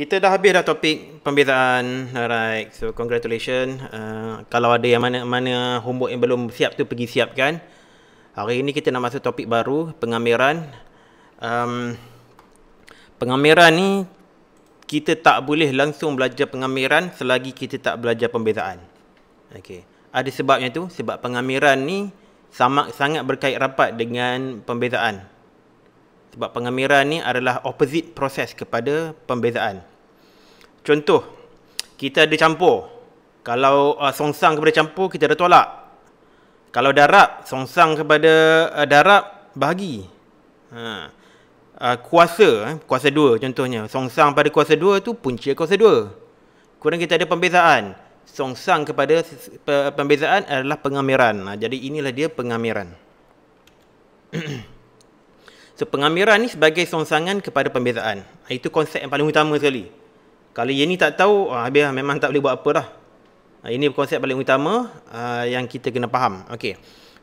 kita dah habis dah topik pembezaan. Alright. So congratulations. Uh, kalau ada yang mana-mana homework yang belum siap tu pergi siapkan. Hari ini kita nak masuk topik baru, pengamiran. Um, pengamiran ni kita tak boleh langsung belajar pengamiran selagi kita tak belajar pembezaan. Okey. Ada sebabnya tu sebab pengamiran ni sama sangat berkait rapat dengan pembezaan. Sebab pengamiran ni adalah opposite proses kepada pembezaan. Contoh, kita ada campur. Kalau uh, songsang kepada campur, kita ada tolak. Kalau darab, songsang kepada uh, darab, bahagi. Ha. Uh, kuasa, eh, kuasa dua contohnya. Songsang pada kuasa dua tu punca kuasa dua. Kemudian kita ada pembezaan. Songsang kepada pembezaan adalah pengamiran. Ha, jadi inilah dia pengamiran. so pengamiran ni sebagai songsangan kepada pembezaan. Ha, itu konsep yang paling utama sekali. Kalau yang ni tak tahu, ah, habis lah, memang tak boleh buat apa dah. Ah, ini konsep paling utama ah, yang kita kena faham. Okey.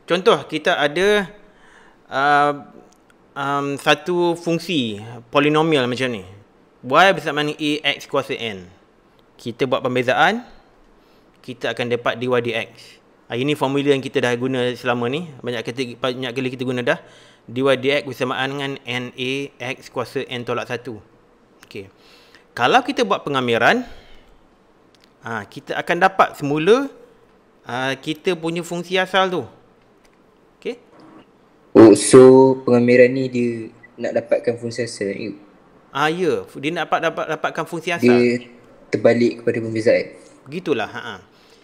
Contoh, kita ada uh, um, satu fungsi polinomial macam ni. Y bersama dengan AX kuasa N. Kita buat pembezaan, kita akan dapat dy dx. Ini formula yang kita dah guna selama ni. Banyak kali, banyak kali kita guna dah. dy dx bersamaan dengan NAX kuasa N tolak 1. Okey kalau kita buat pengamiran ha, kita akan dapat semula ha, kita punya fungsi asal tu okey oh, so pengamiran ni dia nak dapatkan fungsi asal ah ha, ya dia nak dapat, dapat dapatkan fungsi asal dia terbalik kepada pembezaan begitulah ha, ha.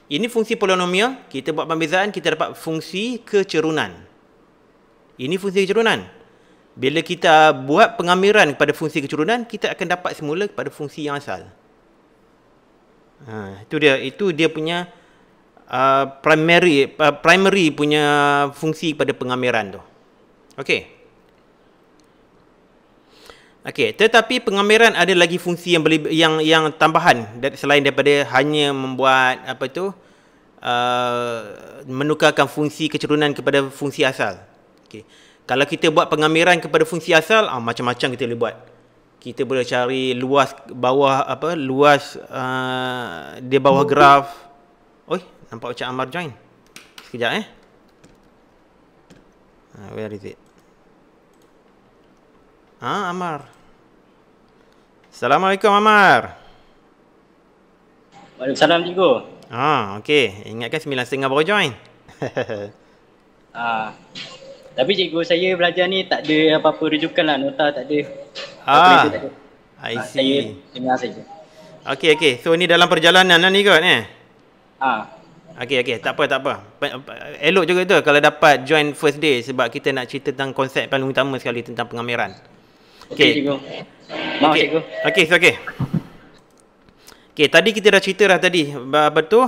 ini fungsi polinomial kita buat pembezaan kita dapat fungsi kecerunan ini fungsi kecerunan bila kita buat pengamiran kepada fungsi keturunan, kita akan dapat semula kepada fungsi yang asal. Ha, itu dia itu dia punya uh, primary uh, primary punya fungsi pada pengamiran tu. Okey. Okey, tetapi pengamiran ada lagi fungsi yang beli, yang yang tambahan selain daripada hanya membuat apa tu uh, menukarkan fungsi keturunan kepada fungsi asal. Okey. Kalau kita buat pengamiran kepada fungsi asal, ha, macam-macam kita boleh buat. Kita boleh cari luas bawah apa? Luas uh, ah, di bawah graf. Oi, nampak macam Amar join. Sekejap eh. Ah, where is it? Ah, ha, Amar. Assalamualaikum Amar. Waalaikumsalam cikgu. Ah, ha, okey. Ingatkan 9.30 baru join. Ah. uh. Tapi cikgu saya belajar ni tak ada apa-apa rujukan lah nota tak ada. Ha. Ah, ha, I ah, see. Saya dengar saja. Okey okey. So ni dalam perjalanan lah ni kot ni. Eh? Ah. Ha. Okey okey, tak apa tak apa. Elok juga tu kalau dapat join first day sebab kita nak cerita tentang konsep paling utama sekali tentang pengamiran. Okey. Okay, cikgu. Okay. cikgu. Okey, okey. Okey, tadi kita dah cerita dah tadi apa tu?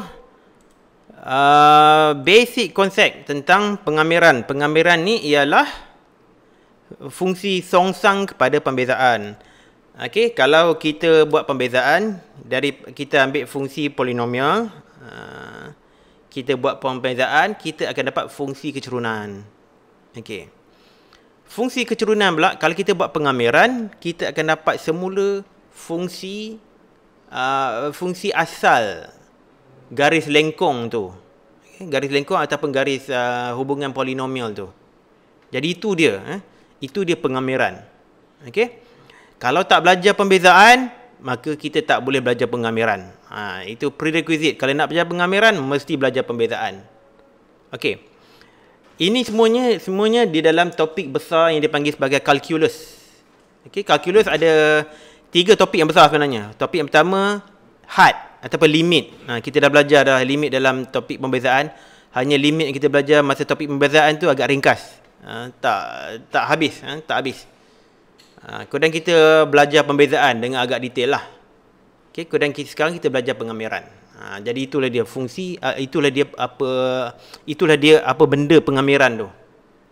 uh, basic konsep tentang pengamiran. Pengamiran ni ialah fungsi songsang kepada pembezaan. Okey, kalau kita buat pembezaan dari kita ambil fungsi polinomial, uh, kita buat pembezaan, kita akan dapat fungsi kecerunan. Okey. Fungsi kecerunan pula kalau kita buat pengamiran, kita akan dapat semula fungsi uh, fungsi asal garis lengkung tu okay? garis lengkung ataupun garis uh, hubungan polinomial tu jadi itu dia eh? itu dia pengamiran okay? kalau tak belajar pembezaan maka kita tak boleh belajar pengamiran ha, itu prerequisite kalau nak belajar pengamiran mesti belajar pembezaan okay. ini semuanya semuanya di dalam topik besar yang dipanggil sebagai calculus okay, calculus ada tiga topik yang besar sebenarnya topik yang pertama hard ataupun limit. Ha, kita dah belajar dah limit dalam topik pembezaan. Hanya limit yang kita belajar masa topik pembezaan tu agak ringkas. Ha, tak tak habis, ha, tak habis. Ha, kemudian kita belajar pembezaan dengan agak detail lah. Okay, kemudian kita, sekarang kita belajar pengamiran. Ha, jadi itulah dia fungsi, uh, itulah dia apa, itulah dia apa benda pengamiran tu.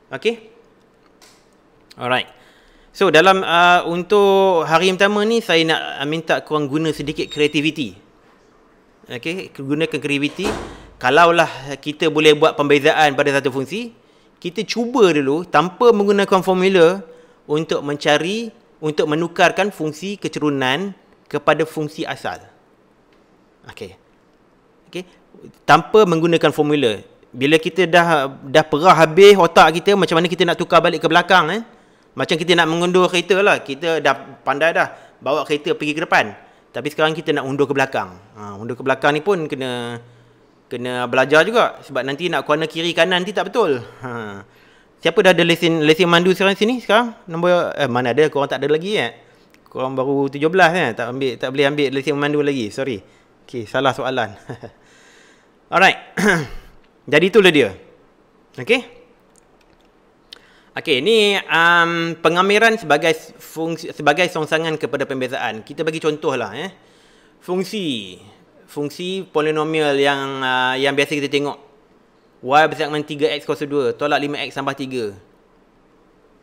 Okay? Alright. So dalam uh, untuk hari yang pertama ni saya nak minta kau guna sedikit kreativiti okey gunakan kreativiti kalaulah kita boleh buat pembezaan pada satu fungsi kita cuba dulu tanpa menggunakan formula untuk mencari untuk menukarkan fungsi kecerunan kepada fungsi asal okey okey tanpa menggunakan formula bila kita dah dah perah habis otak kita macam mana kita nak tukar balik ke belakang eh macam kita nak mengundur kereta lah kita dah pandai dah bawa kereta pergi ke depan tapi sekarang kita nak undur ke belakang. Ha, undur ke belakang ni pun kena kena belajar juga sebab nanti nak corner kiri kanan nanti tak betul. Ha. Siapa dah ada lesen lesen mandu sekarang sini sekarang? Nombor eh mana ada kau tak ada lagi eh. Kau orang baru 17 eh tak ambil tak boleh ambil lesen mandu lagi. Sorry. Okey, salah soalan. Alright. Jadi itulah dia. Okay. Okey, ni um, pengamiran sebagai fungsi sebagai songsangan kepada pembezaan. Kita bagi contohlah eh. Fungsi fungsi polinomial yang uh, yang biasa kita tengok y bersama dengan 3x kos 2 tolak 5x tambah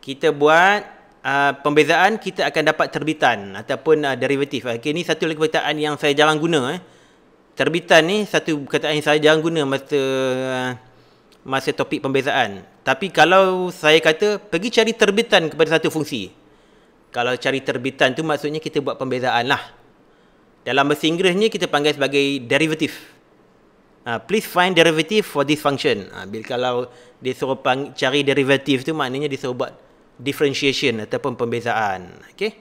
3. Kita buat uh, pembezaan kita akan dapat terbitan ataupun uh, derivatif. Okey, ni satu lagi perkataan yang saya jarang guna eh. Terbitan ni satu perkataan yang saya jarang guna masa uh, masa topik pembezaan. Tapi kalau saya kata pergi cari terbitan kepada satu fungsi. Kalau cari terbitan tu maksudnya kita buat pembezaan lah. Dalam bahasa Inggerisnya kita panggil sebagai derivative. Uh, please find derivative for this function. Uh, ha, bila kalau dia suruh cari derivative tu maknanya dia suruh buat differentiation ataupun pembezaan. Okay.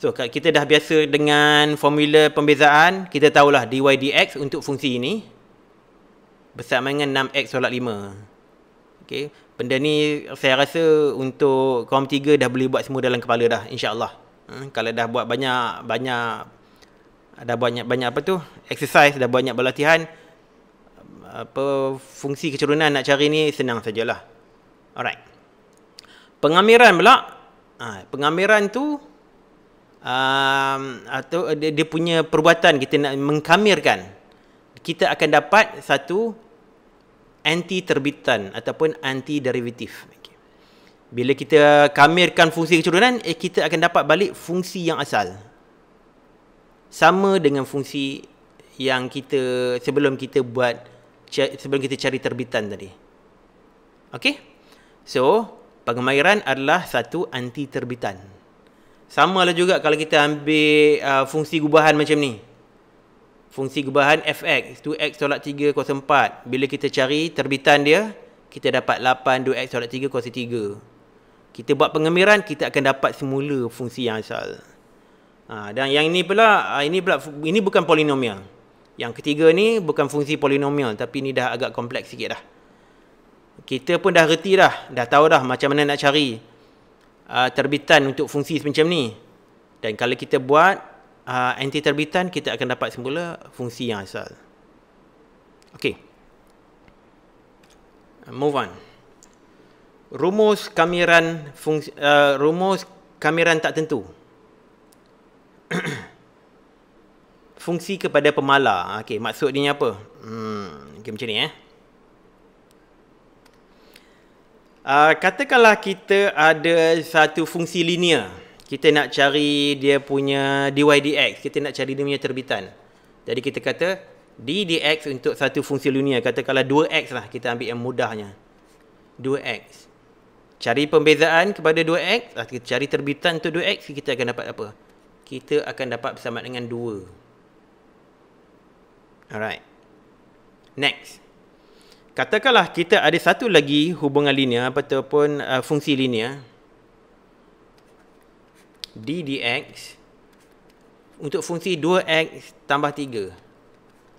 So kita dah biasa dengan formula pembezaan. Kita tahulah dy dx untuk fungsi ini besar dengan 6x solat 5 okey. benda ni saya rasa untuk kaum 3 dah boleh buat semua dalam kepala dah insyaAllah hmm, kalau dah buat banyak banyak ada banyak banyak apa tu exercise dah banyak berlatihan apa fungsi kecerunan nak cari ni senang sajalah alright pengamiran pula ha, pengamiran tu um, atau dia punya perbuatan kita nak mengkamirkan kita akan dapat satu anti terbitan ataupun anti derivatif. Okay. Bila kita kamirkan fungsi keturunan, eh, kita akan dapat balik fungsi yang asal. Sama dengan fungsi yang kita sebelum kita buat sebelum kita cari terbitan tadi. Okey? So, pengemairan adalah satu anti terbitan. Samalah juga kalau kita ambil uh, fungsi gubahan macam ni fungsi gubahan fx 2x tolak 3 4 bila kita cari terbitan dia kita dapat 8 2x tolak 3 3 kita buat pengemiran kita akan dapat semula fungsi yang asal ha, dan yang ini pula ha, ini pula ini bukan polinomial yang ketiga ni bukan fungsi polinomial tapi ni dah agak kompleks sikit dah kita pun dah reti dah dah tahu dah macam mana nak cari uh, terbitan untuk fungsi macam ni dan kalau kita buat uh, anti terbitan kita akan dapat semula fungsi yang asal. Okey. Move on. Rumus kamiran fungsi, uh, rumus kamiran tak tentu. fungsi kepada pemala. Ah, okey, maksud dia apa? Hmm, okay, macam ni eh. Uh, katakanlah kita ada satu fungsi linear kita nak cari dia punya DYDX, kita nak cari dia punya terbitan. Jadi kita kata dy/dx untuk satu fungsi linear, katakanlah 2X lah kita ambil yang mudahnya. 2X. Cari pembezaan kepada 2X, lah kita cari terbitan untuk 2X, kita akan dapat apa? Kita akan dapat bersama dengan 2. Alright. Next. Katakanlah kita ada satu lagi hubungan linear ataupun uh, fungsi linear d dx untuk fungsi 2x tambah 3.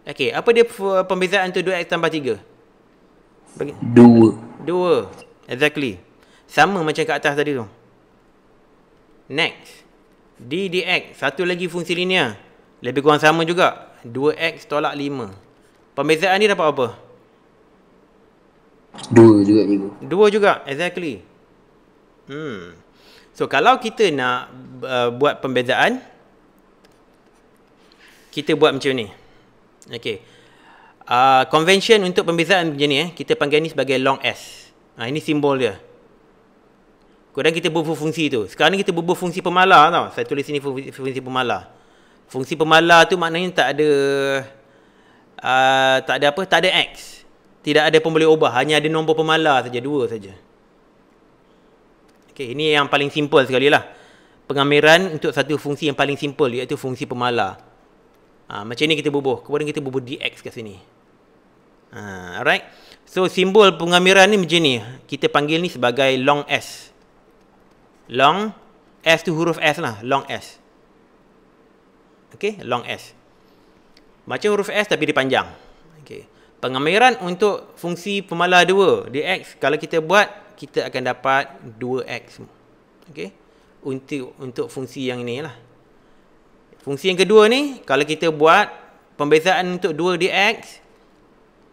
Okey, apa dia pembezaan tu 2x tambah 3? Bagi 2. 2. Exactly. Sama macam kat atas tadi tu. Next. d dx satu lagi fungsi linear. Lebih kurang sama juga. 2x tolak 5. Pembezaan ni dapat apa? 2 juga 5. 2 juga. Exactly. Hmm. So kalau kita nak uh, buat pembezaan kita buat macam ni. Okey. Uh, convention untuk pembezaan macam ni eh, kita panggil ni sebagai long S. Nah, ini simbol dia. Kemudian kita bubuh fungsi tu. Sekarang ni kita bubuh fungsi pemala. tau. Saya tulis sini fungsi, fungsi pemalar. Fungsi pemala tu maknanya tak ada uh, tak ada apa? Tak ada X. Tidak ada pembeli ubah. Hanya ada nombor pemala saja. Dua saja. Okay, ini yang paling simple sekali lah. Pengamiran untuk satu fungsi yang paling simple iaitu fungsi pemalar. Ha, ah, macam ni kita bubuh. Kemudian kita bubuh dx kat sini. Ha, alright. So, simbol pengamiran ni macam ni. Kita panggil ni sebagai long S. Long. S tu huruf S lah. Long S. Okay, long S. Macam huruf S tapi dia panjang. Okey. Pengamiran untuk fungsi pemalar 2 dx kalau kita buat kita akan dapat 2x. Okey. Untuk untuk fungsi yang lah. Fungsi yang kedua ni kalau kita buat pembezaan untuk 2 dx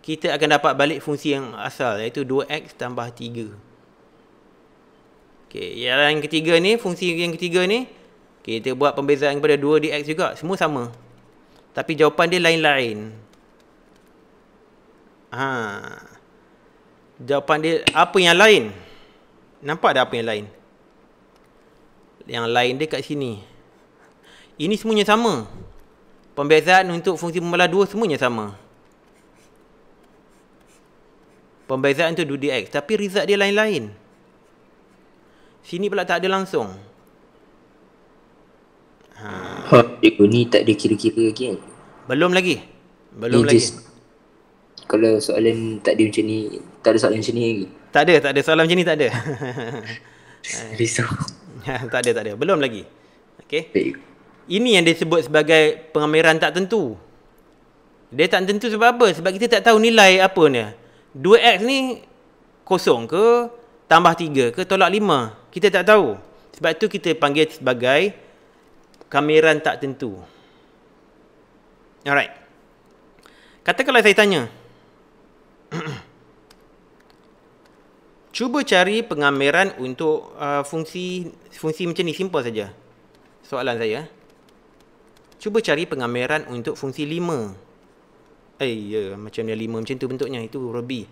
kita akan dapat balik fungsi yang asal iaitu 2x tambah 3. Okey, yang ketiga ni fungsi yang ketiga ni kita buat pembezaan kepada 2 dx juga semua sama. Tapi jawapan dia lain-lain. Ah jawapan dia apa yang lain nampak ada apa yang lain yang lain dia kat sini ini semuanya sama pembezaan untuk fungsi pembalas dua semuanya sama pembezaan tu 2dx tapi result dia lain-lain sini pula tak ada langsung ha. Ha, ni tak ada kira-kira lagi kan? belum lagi belum lagi kalau soalan tak ada macam ni tak ada soalan macam ni lagi tak ada tak ada soalan macam ni tak ada risau tak ada tak ada belum lagi okey ini yang dia sebut sebagai pengamiran tak tentu dia tak tentu sebab apa sebab kita tak tahu nilai apa ni 2x ni kosong ke tambah 3 ke tolak 5 kita tak tahu sebab tu kita panggil sebagai kamiran tak tentu alright Katakanlah saya tanya, cuba cari pengamiran untuk uh, fungsi fungsi macam ni simple saja soalan saya cuba cari pengamiran untuk fungsi 5 eh ya yeah, macam dia 5 macam tu bentuknya itu robi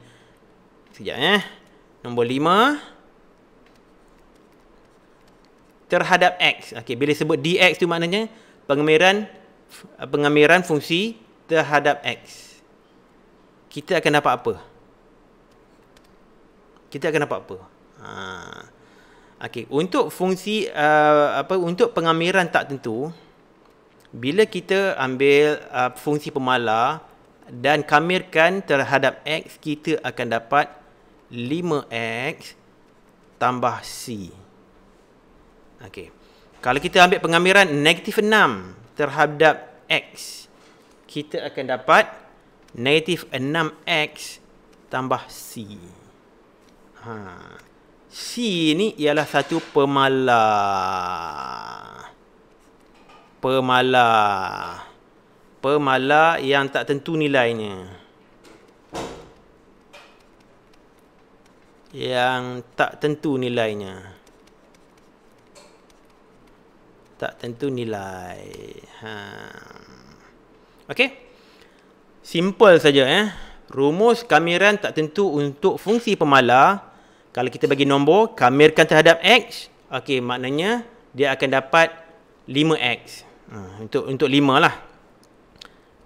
sekejap eh nombor 5 terhadap x okey bila sebut dx tu maknanya pengamiran pengamiran fungsi terhadap x kita akan dapat apa? Kita akan dapat apa? Ha. Okey, untuk fungsi uh, apa untuk pengamiran tak tentu bila kita ambil uh, fungsi pemalar dan kamirkan terhadap x kita akan dapat 5x tambah c. Okay. Kalau kita ambil pengamiran negatif 6 terhadap x kita akan dapat -6 negatif 6x tambah C. Ha. C ni ialah satu pemalah. Pemalah. Pemalah yang tak tentu nilainya. Yang tak tentu nilainya. Tak tentu nilai. Ha. Okey. Simple saja eh. Rumus kamiran tak tentu untuk fungsi pemalar. Kalau kita bagi nombor, kamirkan terhadap X. Okey, maknanya dia akan dapat 5X. Ha, untuk untuk 5 lah.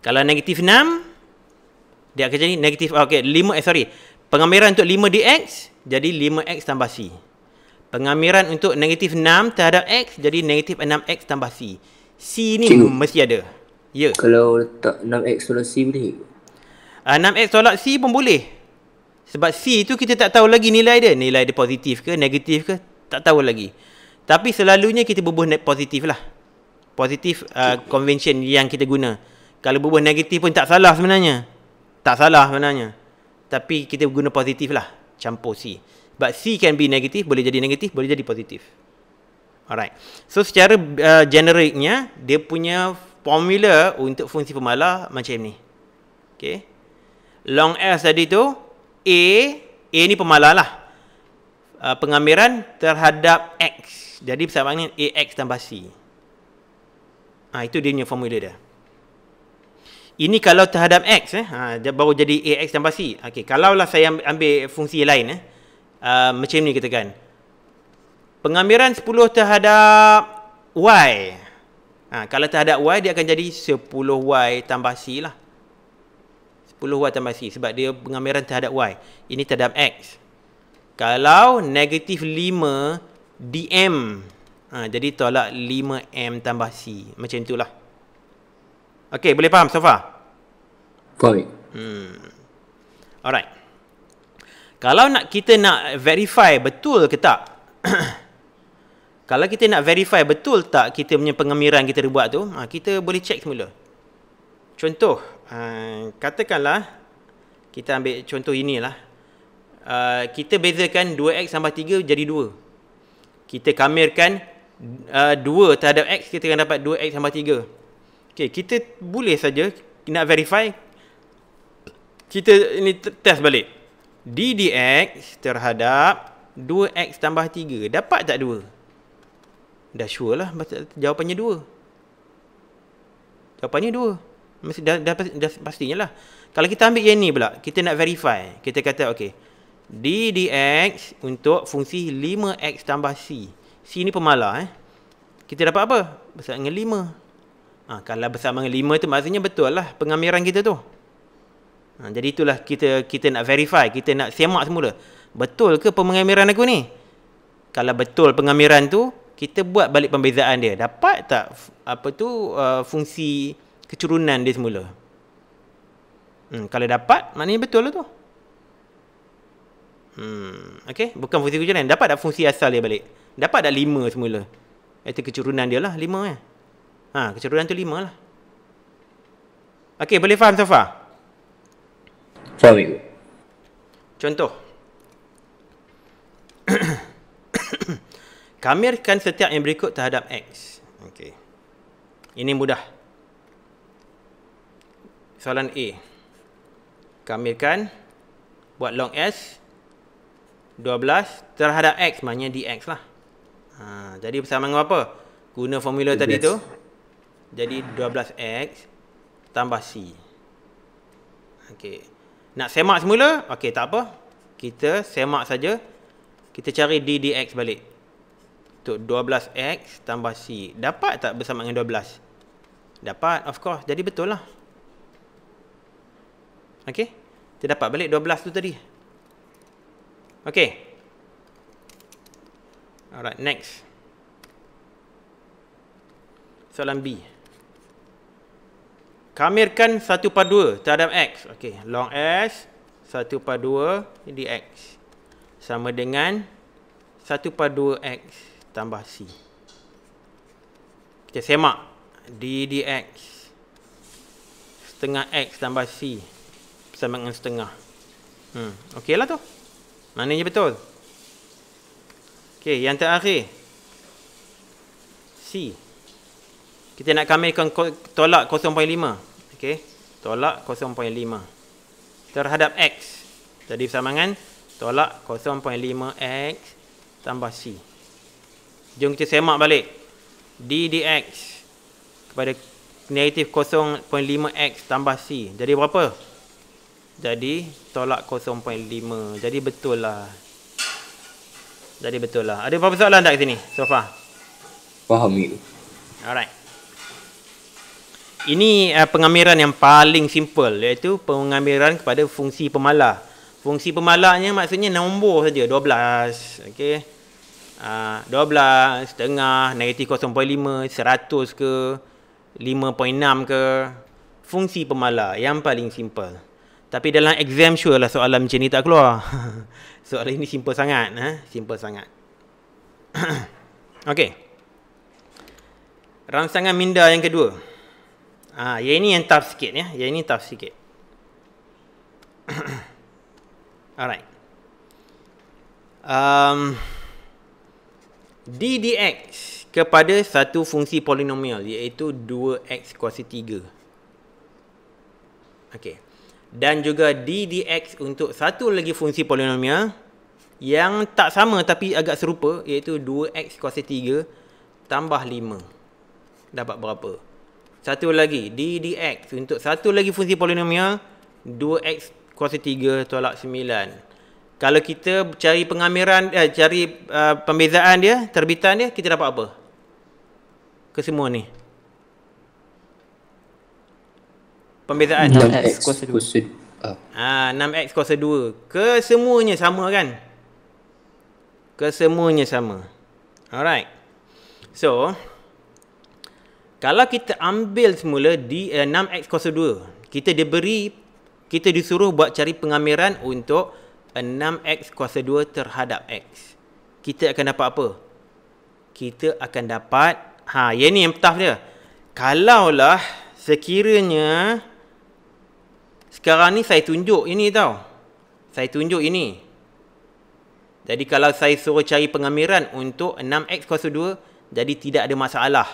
Kalau negatif 6, dia akan jadi negatif, ah, okey, 5, eh, sorry. Pengamiran untuk 5 DX, jadi 5X tambah C. Pengamiran untuk negatif 6 terhadap X, jadi negatif 6X tambah C. C ni Cikgu. mesti ada. Ya. Kalau letak 6X tolak C boleh? Uh, ah, 6X tolak C pun boleh. Sebab C tu kita tak tahu lagi nilai dia. Nilai dia positif ke negatif ke. Tak tahu lagi. Tapi selalunya kita bubuh positif lah. Positif uh, ah, okay. convention yang kita guna. Kalau bubuh negatif pun tak salah sebenarnya. Tak salah sebenarnya. Tapi kita guna positif lah. Campur C. But C can be negatif. Boleh jadi negatif. Boleh jadi positif. Alright. So secara uh, genericnya. Dia punya formula untuk fungsi pemalar macam ni. Okay. Long S tadi tu, A, A ni pemalar lah. Uh, ah, pengambilan terhadap X. Jadi persamaan ni AX tambah C. Ha, itu dia punya formula dia. Ini kalau terhadap X, eh, ha, dia baru jadi AX tambah C. Okay. Kalaulah saya ambil fungsi lain, eh, uh, macam ni kita kan. Pengambilan 10 terhadap Y. Ha, kalau ada Y, dia akan jadi 10Y tambah C lah. 10Y tambah C. Sebab dia pengamiran ada Y. Ini terhadap X. Kalau negatif 5 DM. Ha, jadi tolak 5M tambah C. Macam itulah. Okey, boleh faham so far? Baik. Hmm. Alright. Kalau nak kita nak verify betul ke tak... Kalau kita nak verify betul tak kita punya pengemiran kita buat tu, ah, kita boleh check semula. Contoh, ah, katakanlah kita ambil contoh inilah. Uh, kita bezakan 2x tambah 3 jadi 2. Kita kamirkan uh, 2 terhadap x, kita akan dapat 2x tambah 3. Okay, kita boleh saja nak verify. Kita ini test balik. d dx terhadap 2x tambah 3. Dapat tak 2? Dah sure lah jawapannya dua. Jawapannya dua. Mesti dah, dah, dah pastinya lah. Kalau kita ambil yang ni pula, kita nak verify. Kita kata okey. D dx untuk fungsi 5x tambah C. C ni pemalar eh. Kita dapat apa? Besar dengan 5. Ha, kalau besar dengan 5 tu maksudnya betul lah pengamiran kita tu. Ha, jadi itulah kita kita nak verify. Kita nak semak semula. Betul ke pengamiran aku ni? Kalau betul pengamiran tu, kita buat balik pembezaan dia dapat tak apa tu uh, fungsi kecurunan dia semula hmm, kalau dapat maknanya betul lah tu hmm, okay? bukan fungsi kecurunan dapat tak fungsi asal dia balik dapat tak lima semula itu kecurunan dia lah lima kan ha, kecurunan tu lima lah Okey, boleh faham so far? Faham, Contoh. Kamirkan setiap yang berikut terhadap X. Okey. Ini mudah. Soalan A. Kamirkan buat long S 12 terhadap X maknanya DX lah. Ha, jadi bersama dengan apa? Guna formula yes. tadi tu. Jadi 12X tambah C. Okey. Nak semak semula? Okey, tak apa. Kita semak saja. Kita cari d x balik. Untuk 12x tambah c. Dapat tak bersama dengan 12? Dapat, of course. Jadi betul lah. Okay. Kita dapat balik 12 tu tadi. Okay. Alright, next. Soalan B. Kamirkan 1 par 2 terhadap x. Okay, long s 1 par 2 di x. Sama dengan 1 par 2x. Okay tambah C Kita semak D dx Setengah X tambah C Sama dengan setengah hmm. Ok lah tu Maknanya betul Ok yang terakhir C Kita nak kamilkan tolak 0.5 Ok Tolak 0.5 Terhadap X Jadi sama dengan Tolak 0.5 X Tambah C Jom kita semak balik. D dx kepada negatif 0.5x tambah C. Jadi berapa? Jadi tolak 0.5. Jadi betul lah. Jadi betul lah. Ada berapa soalan tak kat sini? So far. Faham itu. Alright. Ini uh, pengamiran yang paling simple iaitu pengamiran kepada fungsi pemalar. Fungsi pemalarnya maksudnya nombor saja 12. Okey. 12, ah, setengah negatif 0.5, 100 ke, 5.6 ke. Fungsi pemalar yang paling simple. Tapi dalam exam sure lah soalan macam ni tak keluar. soalan ini simple sangat. Eh? Simple sangat. okay. Rangsangan minda yang kedua. Ah, ha, yang ini yang tough sikit ya. Yang ini tough sikit. Alright. Um, ddx kepada satu fungsi polinomial iaitu 2x kuasa 3. Okey. Dan juga ddx untuk satu lagi fungsi polinomial yang tak sama tapi agak serupa iaitu 2x kuasa 3 tambah 5. Dapat berapa? Satu lagi ddx untuk satu lagi fungsi polinomial 2x kuasa 3 tolak kalau kita cari pengamiran eh, cari uh, pembezaan dia terbitan dia kita dapat apa kesemua ni pembezaan 6x kuasa 2 ah 6x ha, kuasa 2 kesemuanya sama kan kesemuanya sama alright so kalau kita ambil semula di uh, eh, 6x kuasa 2 kita diberi kita disuruh buat cari pengamiran untuk 6x kuasa 2 terhadap x. Kita akan dapat apa? Kita akan dapat ha ya ni yang tough dia. Kalaulah sekiranya sekarang ni saya tunjuk ini tau. Saya tunjuk ini. Jadi kalau saya suruh cari pengamiran untuk 6x kuasa 2, jadi tidak ada masalah.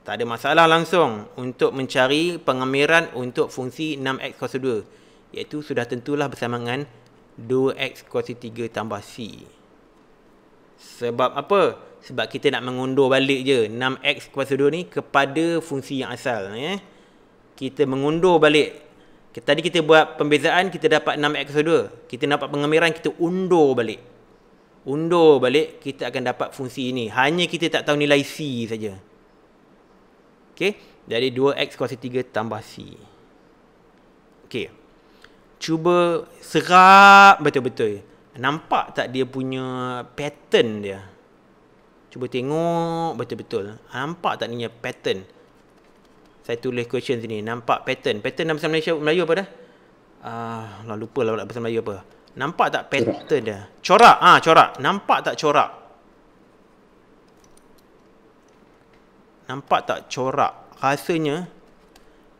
Tak ada masalah langsung untuk mencari pengamiran untuk fungsi 6x kuasa 2. Iaitu sudah tentulah bersamaan 2x kuasa 3 tambah C. Sebab apa? Sebab kita nak mengundur balik je 6x kuasa 2 ni kepada fungsi yang asal. Eh? Kita mengundur balik. Tadi kita buat pembezaan, kita dapat 6x kuasa 2. Kita dapat pengemiran, kita undur balik. Undur balik, kita akan dapat fungsi ini. Hanya kita tak tahu nilai C saja. Okay? Jadi 2x kuasa 3 tambah C. Okay cuba serap betul-betul. Nampak tak dia punya pattern dia? Cuba tengok betul-betul. Nampak tak dia pattern? Saya tulis question sini. Nampak pattern. Pattern dalam bahasa Malaysia, Melayu apa dah? Ah, lah, lupa lah bahasa Melayu apa. Nampak tak pattern dia? Corak. Ah, ha, corak. Nampak tak corak? Nampak tak corak? Rasanya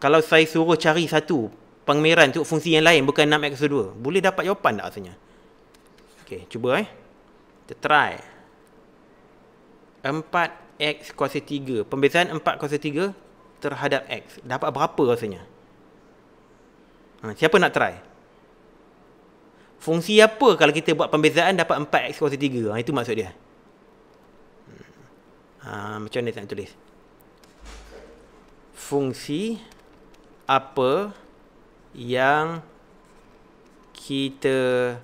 kalau saya suruh cari satu pangmeran tu fungsi yang lain bukan 6x2 boleh dapat jawapan tak asalnya? ok cuba eh kita try 4x kuasa 3 pembezaan 4 kuasa 3 terhadap x dapat berapa rasanya ha, siapa nak try fungsi apa kalau kita buat pembezaan dapat 4x kuasa 3 ha, itu maksud dia hmm. ha, macam mana saya tulis fungsi apa yang kita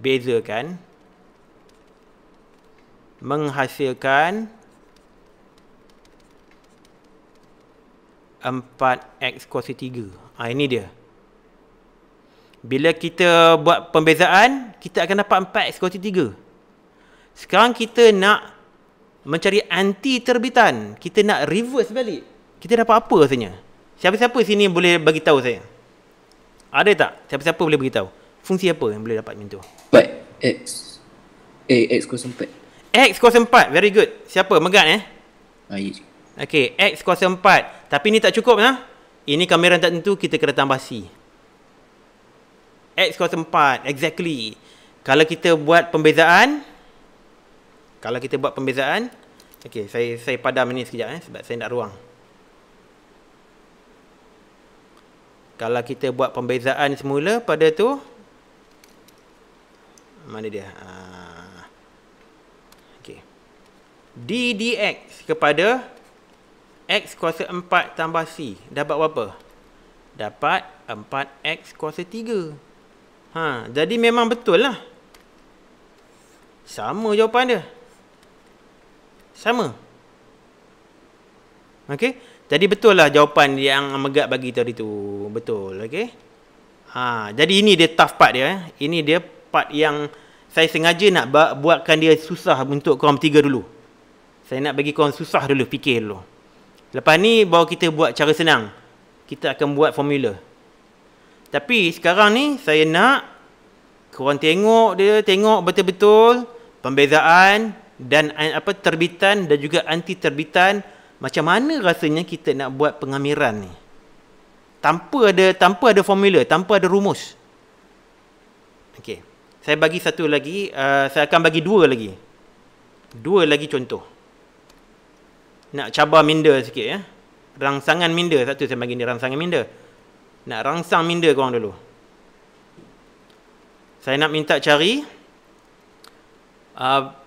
bezakan menghasilkan 4x kuasa 3. Ha, ini dia. Bila kita buat pembezaan, kita akan dapat 4x kuasa 3. Sekarang kita nak mencari anti terbitan. Kita nak reverse balik. Kita dapat apa rasanya? Siapa-siapa sini boleh bagi tahu saya? Ada tak? Siapa-siapa boleh beritahu. Fungsi apa yang boleh dapat macam tu? Pad. X. A, X kuasa 4. X kuasa 4. Very good. Siapa? Megat eh? Ayy. Ah, okay. X kuasa 4. Tapi ni tak cukup lah. Ini kamera tak tentu kita kena tambah C. X kuasa 4. Exactly. Kalau kita buat pembezaan. Kalau kita buat pembezaan. Okay. Saya saya padam ni sekejap eh. Sebab saya nak ruang. kalau kita buat pembezaan semula pada tu mana dia uh, ah. okay. d dx kepada x kuasa 4 tambah c dapat berapa dapat 4x kuasa 3 ha, jadi memang betul lah sama jawapan dia sama okey jadi betul lah jawapan yang Megat bagi tadi tu. Betul. Okay. Ha, jadi ini dia tough part dia. Eh. Ini dia part yang saya sengaja nak buatkan dia susah untuk korang bertiga dulu. Saya nak bagi korang susah dulu. Fikir dulu. Lepas ni baru kita buat cara senang. Kita akan buat formula. Tapi sekarang ni saya nak korang tengok dia. Tengok betul-betul pembezaan dan eh, apa terbitan dan juga anti Terbitan macam mana rasanya kita nak buat pengamiran ni tanpa ada tanpa ada formula tanpa ada rumus okey saya bagi satu lagi uh, saya akan bagi dua lagi dua lagi contoh nak cabar minda sikit ya rangsangan minda satu saya bagi ni rangsangan minda nak rangsang minda korang dulu saya nak minta cari uh,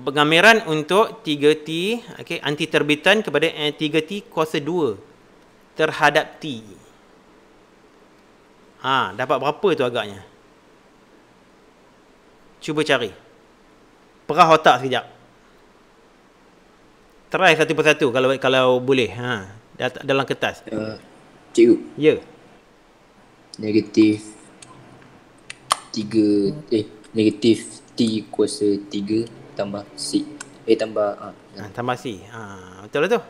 pengamiran untuk 3T okey anti terbitan kepada 3T eh, kuasa 2 terhadap T. Ha, dapat berapa tu agaknya? Cuba cari. Perah otak sekejap. Try satu persatu kalau kalau boleh. Ha, dalam kertas. Uh, cikgu. Ya. Yeah. Negatif 3 eh negatif T kuasa 3 tambah C. Eh tambah uh, ah, tambah C. Ha, betul lah tu.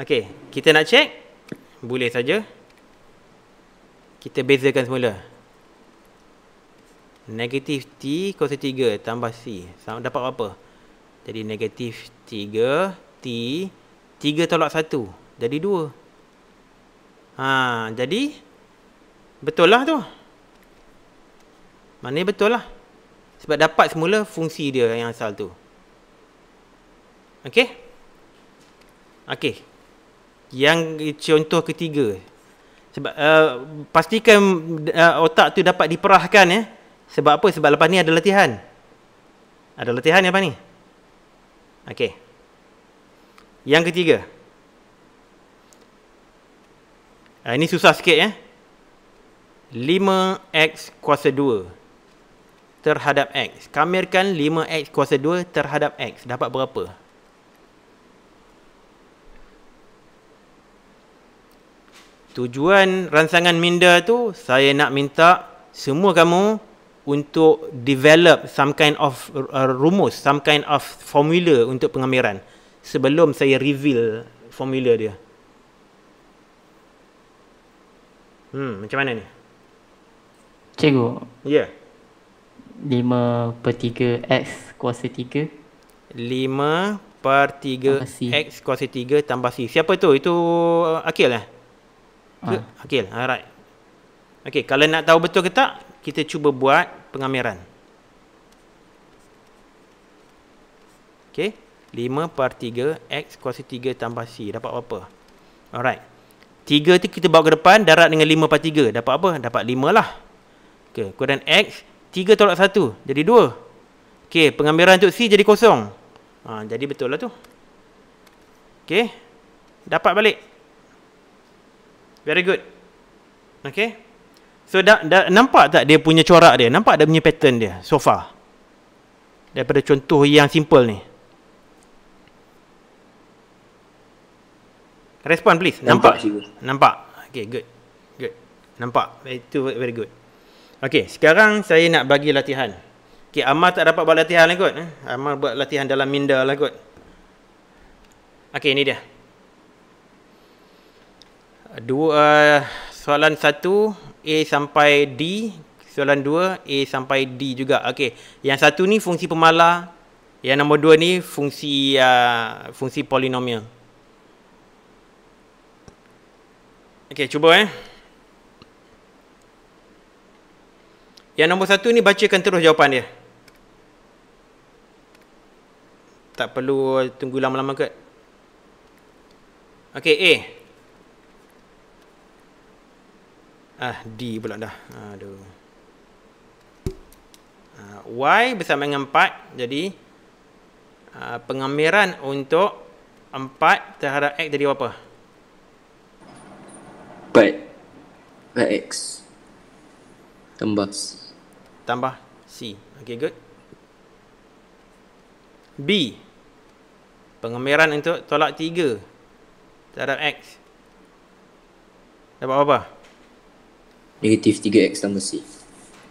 Okey, kita nak check. Boleh saja. Kita bezakan semula. Negatif T kos 3 tambah C. dapat apa? Jadi negatif 3 T 3 tolak 1. Jadi 2. Ha, jadi betul lah tu. Mana betul lah. Sebab dapat semula fungsi dia yang asal tu. Okey. Okey. Yang contoh ketiga. Sebab uh, pastikan uh, otak tu dapat diperahkan ya. Eh. Sebab apa? Sebab lepas ni ada latihan. Ada latihan apa ni? Okey. Yang ketiga. Uh, eh, ini susah sikit ya. Eh. 5x kuasa 2 terhadap x. Kamirkan 5x kuasa 2 terhadap x. Dapat berapa? 5 tujuan ransangan minda tu saya nak minta semua kamu untuk develop some kind of uh, rumus some kind of formula untuk pengamiran sebelum saya reveal formula dia hmm macam mana ni cikgu ya yeah. 5 per 3 X kuasa 3 5 per 3 X kuasa 3 tambah C Siapa tu? Itu uh, Akil lah eh? Ha. Akil, ah. alright. Okay, kalau nak tahu betul ke tak, kita cuba buat pengamiran. Okay, 5 per 3 X kuasa 3 tambah C. Dapat apa? Alright. 3 tu kita bawa ke depan, darat dengan 5 per 3. Dapat apa? Dapat 5 lah. Okay, kemudian X, 3 tolak 1. Jadi 2. Okay, pengambilan untuk C jadi kosong. Ha, jadi betul lah tu. Okay, Dapat balik. Very good. Okay. So, dah, dah, nampak tak dia punya corak dia? Nampak dia punya pattern dia so far? Daripada contoh yang simple ni. Respon please. Nampak? Nampak. nampak. Okay, good. Good. Nampak. Itu very good. Okay, sekarang saya nak bagi latihan. Okay, Amar tak dapat buat latihan lah kot. Eh? Amar buat latihan dalam minda lah kot. Okay, ini dia dua uh, soalan satu A sampai D soalan dua A sampai D juga okey yang satu ni fungsi pemalar yang nombor dua ni fungsi uh, fungsi polinomial okey cuba eh yang nombor satu ni bacakan terus jawapan dia tak perlu tunggu lama-lama ke Okey, A. Ah, D pula dah. Aduh. Ah, y bersama dengan 4. Jadi, ah, untuk 4 terhadap X jadi apa? 4. 4X. Tambah. Tambah C. Okay, good. B. Pengamiran untuk tolak 3 terhadap X. Dapat apa Negatif 3x tambah C.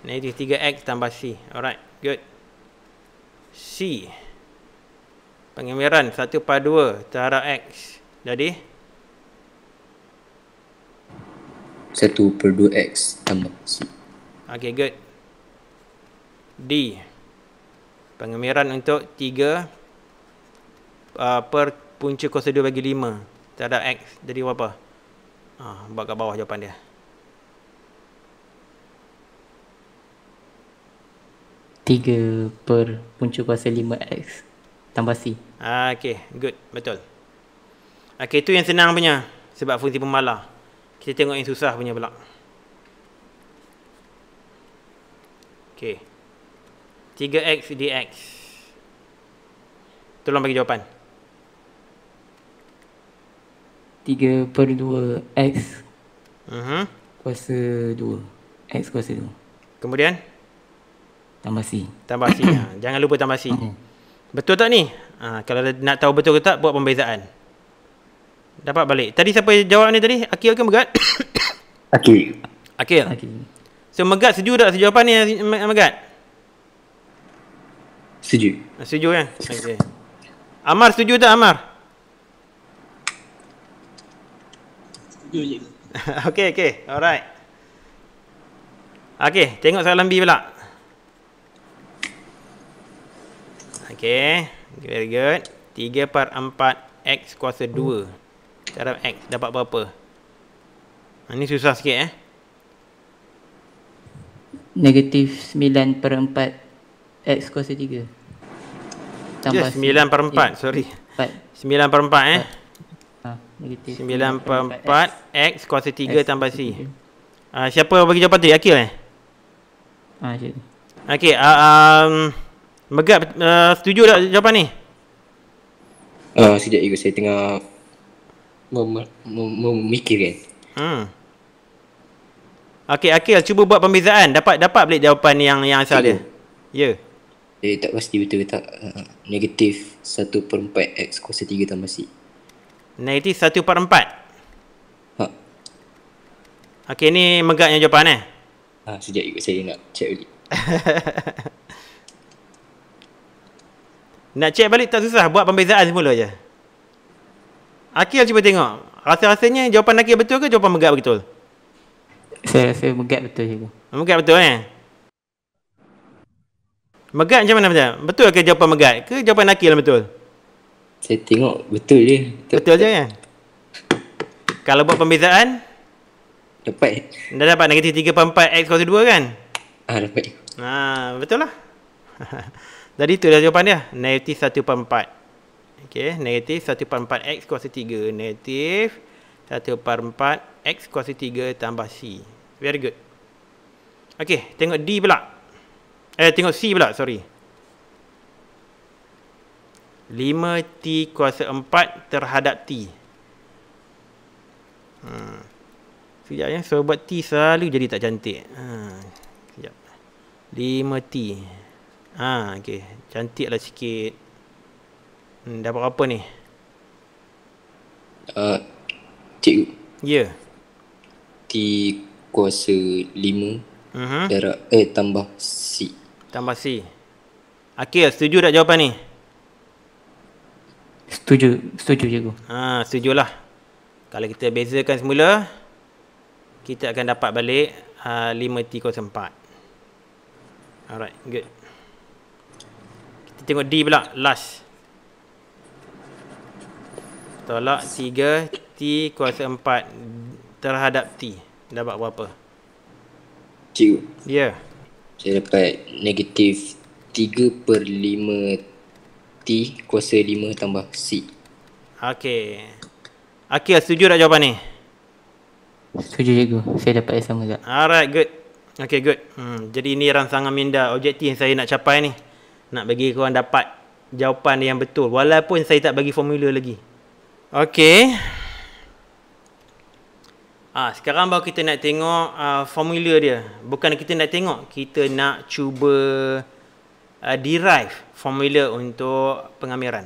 Negatif 3x tambah C. Alright. Good. C. Pengemiran 1 per 2 terhadap x. Jadi? 1 per 2x tambah C. Okay, good. D. Pengemiran untuk 3 uh, per punca kuasa 2 bagi 5 terhadap x. Jadi berapa? Ah, uh, buat kat bawah jawapan dia. 3 per punca kuasa 5x tambah C. Ah, okay, good, betul. Okay, itu yang senang punya sebab fungsi pemalar. Kita tengok yang susah punya pula. Okay. 3x dx. Tolong bagi jawapan. 3 per 2x uh-huh. Mhm. kuasa 2. X kuasa 2. Kemudian? Tambah si. Tambah si. ha. Jangan lupa tambah si. betul tak ni? Ha, kalau nak tahu betul ke tak, buat pembezaan. Dapat balik. Tadi siapa jawab ni tadi? Akil ke Megat? Akil. Akil. Akil. So Megat setuju tak sejawapan ni Megat? Setuju. Setuju kan? Eh? Okay. Amar setuju tak Amar? Setuju je. okay, okay. Alright. Okay, tengok soalan B pula. Okay. Very good. 3 per 4 X kuasa 2. Darab X dapat berapa? Ha, ni susah sikit eh. Negatif 9 per 4 X kuasa 3. Tambah yeah, 9 per 4. Yeah. Sorry. 4. 9 per 4 eh. Ha, 9 per 4 X, X kuasa 3 X tambah C. 3. Ah, siapa bagi jawapan tu? Akil eh? Ha, ah, Okay. Uh, ah, um, Megat, uh, setuju tak jawapan ni? Uh, sekejap ikut saya tengah memikir kan. Hmm. Okey, Akil cuba buat pembezaan. Dapat dapat balik jawapan yang yang asal dia. Ya. Yeah. Eh, tak pasti betul ke tak. Uh, negatif 1 per 4 X kuasa 3 tambah C. Negatif 1 per 4? Ha. Okey, ni megatnya jawapan eh? Ha, sekejap ikut saya nak check balik. Nak check balik tak susah Buat pembezaan semula je Akil cuba tengok Rasa-rasanya jawapan Akil betul ke jawapan Megat betul? Saya rasa Megat betul juga Megat betul eh? Megat macam mana macam? Betul ke jawapan Megat ke jawapan Akil betul? Saya tengok betul je Betul, betul, betul. je kan? Kalau buat pembezaan Dapat Dah dapat negatif 3.4 X kuasa 2 kan? Ah dapat Ah betul lah Jadi tu dah jawapan dia. Negatif 1.4. okey, Negatif 1.4x kuasa 3. Negatif 1.4x kuasa 3 tambah c. Very good. Okey, Tengok d pula. Eh tengok c pula. Sorry. 5t kuasa 4 terhadap t. Hmm. Sekejap ya. So buat t selalu jadi tak cantik. Hmm. Ha. 5t. Ha, okey. Cantiklah sikit. Hmm, dah apa ni? Uh, cikgu. Ya. Yeah. T kuasa 5. Uh-huh. Mhm. Darab, eh, tambah C. Tambah C. Akhil, setuju tak jawapan ni? Setuju. Setuju, cikgu. Ha, setujulah. Kalau kita bezakan semula, kita akan dapat balik uh, 5T kuasa 4. Alright, good tengok D pula last tolak 3 T kuasa 4 terhadap T dapat berapa cikgu ya yeah. saya dapat negatif 3 per 5 T kuasa 5 tambah C Okey. Okay, setuju tak jawapan ni? Setuju cikgu. Saya dapat yang sama juga. Alright, good. Okay, good. Hmm, jadi ini rangsangan minda objektif yang saya nak capai ni nak bagi korang dapat jawapan yang betul walaupun saya tak bagi formula lagi okey ha, sekarang baru kita nak tengok uh, formula dia bukan kita nak tengok kita nak cuba uh, derive formula untuk pengamiran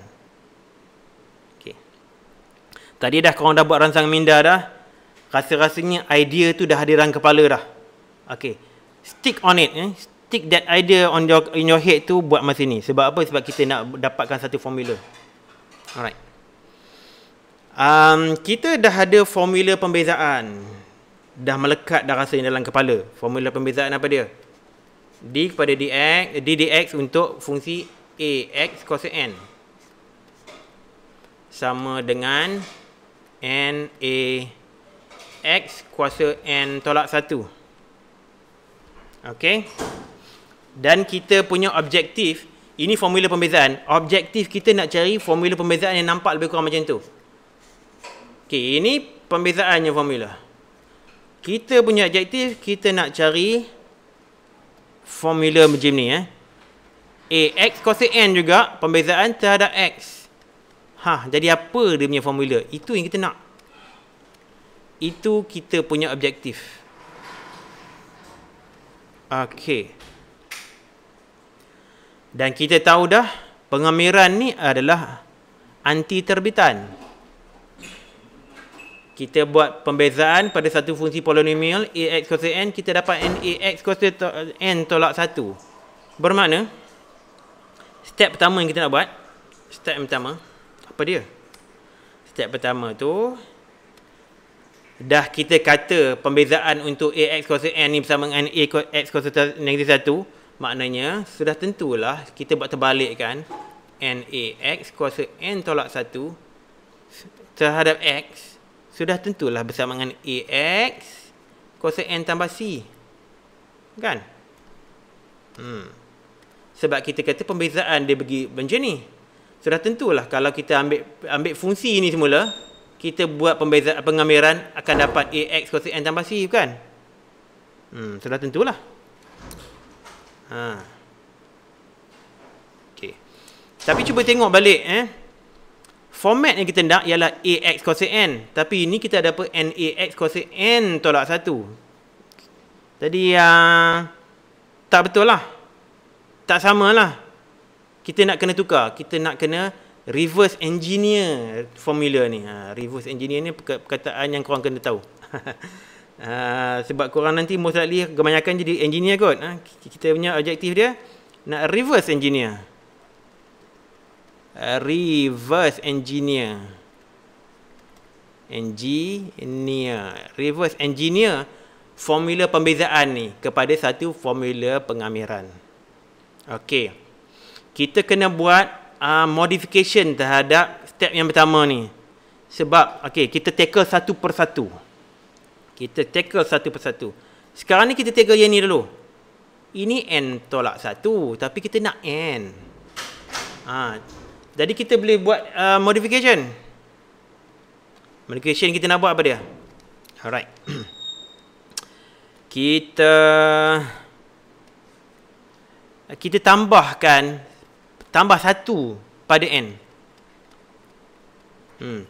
okey tadi dah korang dah buat ransang minda dah rasa-rasanya idea tu dah hadiran kepala dah okey stick on it eh stick that idea on your in your head tu buat masa ni. Sebab apa? Sebab kita nak dapatkan satu formula. Alright. Um, kita dah ada formula pembezaan. Dah melekat dah rasa dalam kepala. Formula pembezaan apa dia? D kepada dx, d dx untuk fungsi ax cos n. Sama dengan n a x kuasa n tolak 1. Okay dan kita punya objektif ini formula pembezaan objektif kita nak cari formula pembezaan yang nampak lebih kurang macam tu okey ini pembezaannya formula kita punya objektif kita nak cari formula macam ni eh ax cos n juga pembezaan terhadap x ha jadi apa dia punya formula itu yang kita nak itu kita punya objektif Okay. Dan kita tahu dah pengamiran ni adalah anti terbitan. Kita buat pembezaan pada satu fungsi polinomial AX cos N kita dapat N AX cos N tolak satu. Bermakna step pertama yang kita nak buat step pertama apa dia? Step pertama tu dah kita kata pembezaan untuk AX cos N ni bersama dengan AX kos negatif satu maknanya sudah tentulah kita buat terbalik kan NAX kuasa N tolak 1 terhadap X sudah tentulah bersama dengan AX kuasa N tambah C kan hmm. sebab kita kata pembezaan dia bagi macam ni sudah tentulah kalau kita ambil ambil fungsi ini semula kita buat pembezaan pengamiran akan dapat AX kuasa N tambah C kan hmm, sudah tentulah Ha. Okey. Tapi cuba tengok balik eh. Format yang kita nak ialah AX cos N. Tapi ini kita ada apa? NAX cos N tolak 1. Jadi uh, tak betul lah. Tak sama lah. Kita nak kena tukar. Kita nak kena reverse engineer formula ni. Ha, reverse engineer ni perkataan yang korang kena tahu. Ah, sebab korang nanti most likely kebanyakan jadi engineer kot. Ha, kita punya objektif dia nak reverse engineer. Reverse engineer. Engineer. Reverse engineer formula pembezaan ni kepada satu formula pengamiran. Okey. Kita kena buat uh, modification terhadap step yang pertama ni. Sebab okey, kita tackle satu persatu. Kita tackle satu persatu. Sekarang ni kita tackle yang ni dulu. Ini N tolak satu. Tapi kita nak N. Ha. Jadi kita boleh buat uh, modification. Modification kita nak buat apa dia? Alright. kita... Kita tambahkan Tambah satu pada N hmm.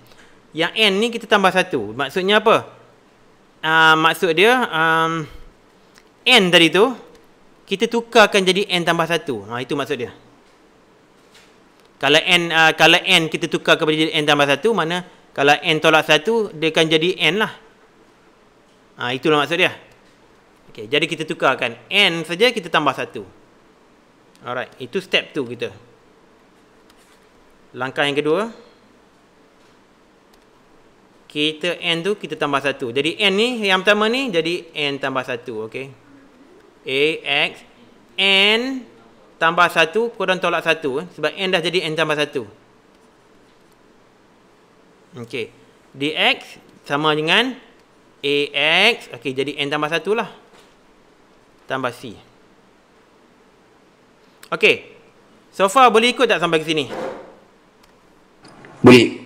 Yang N ni kita tambah satu Maksudnya apa? Ah, maksud dia um, n tadi tu kita tukarkan jadi n tambah 1. Ha, ah, itu maksud dia. Kalau n uh, kalau n kita tukar kepada jadi n tambah 1, mana kalau n tolak 1 dia akan jadi n lah. Ha, itulah maksud dia. Okey, jadi kita tukarkan n saja kita tambah 1. Alright, itu step 2 kita. Langkah yang kedua, kita n tu kita tambah satu. Jadi n ni yang pertama ni jadi n tambah 1, okey. ax n tambah satu kurang tolak satu eh? sebab n dah jadi n tambah 1. Okey. dx sama dengan ax okay? jadi n tambah satu lah. Tambah c. Okay. So far boleh ikut tak sampai ke sini? Boleh.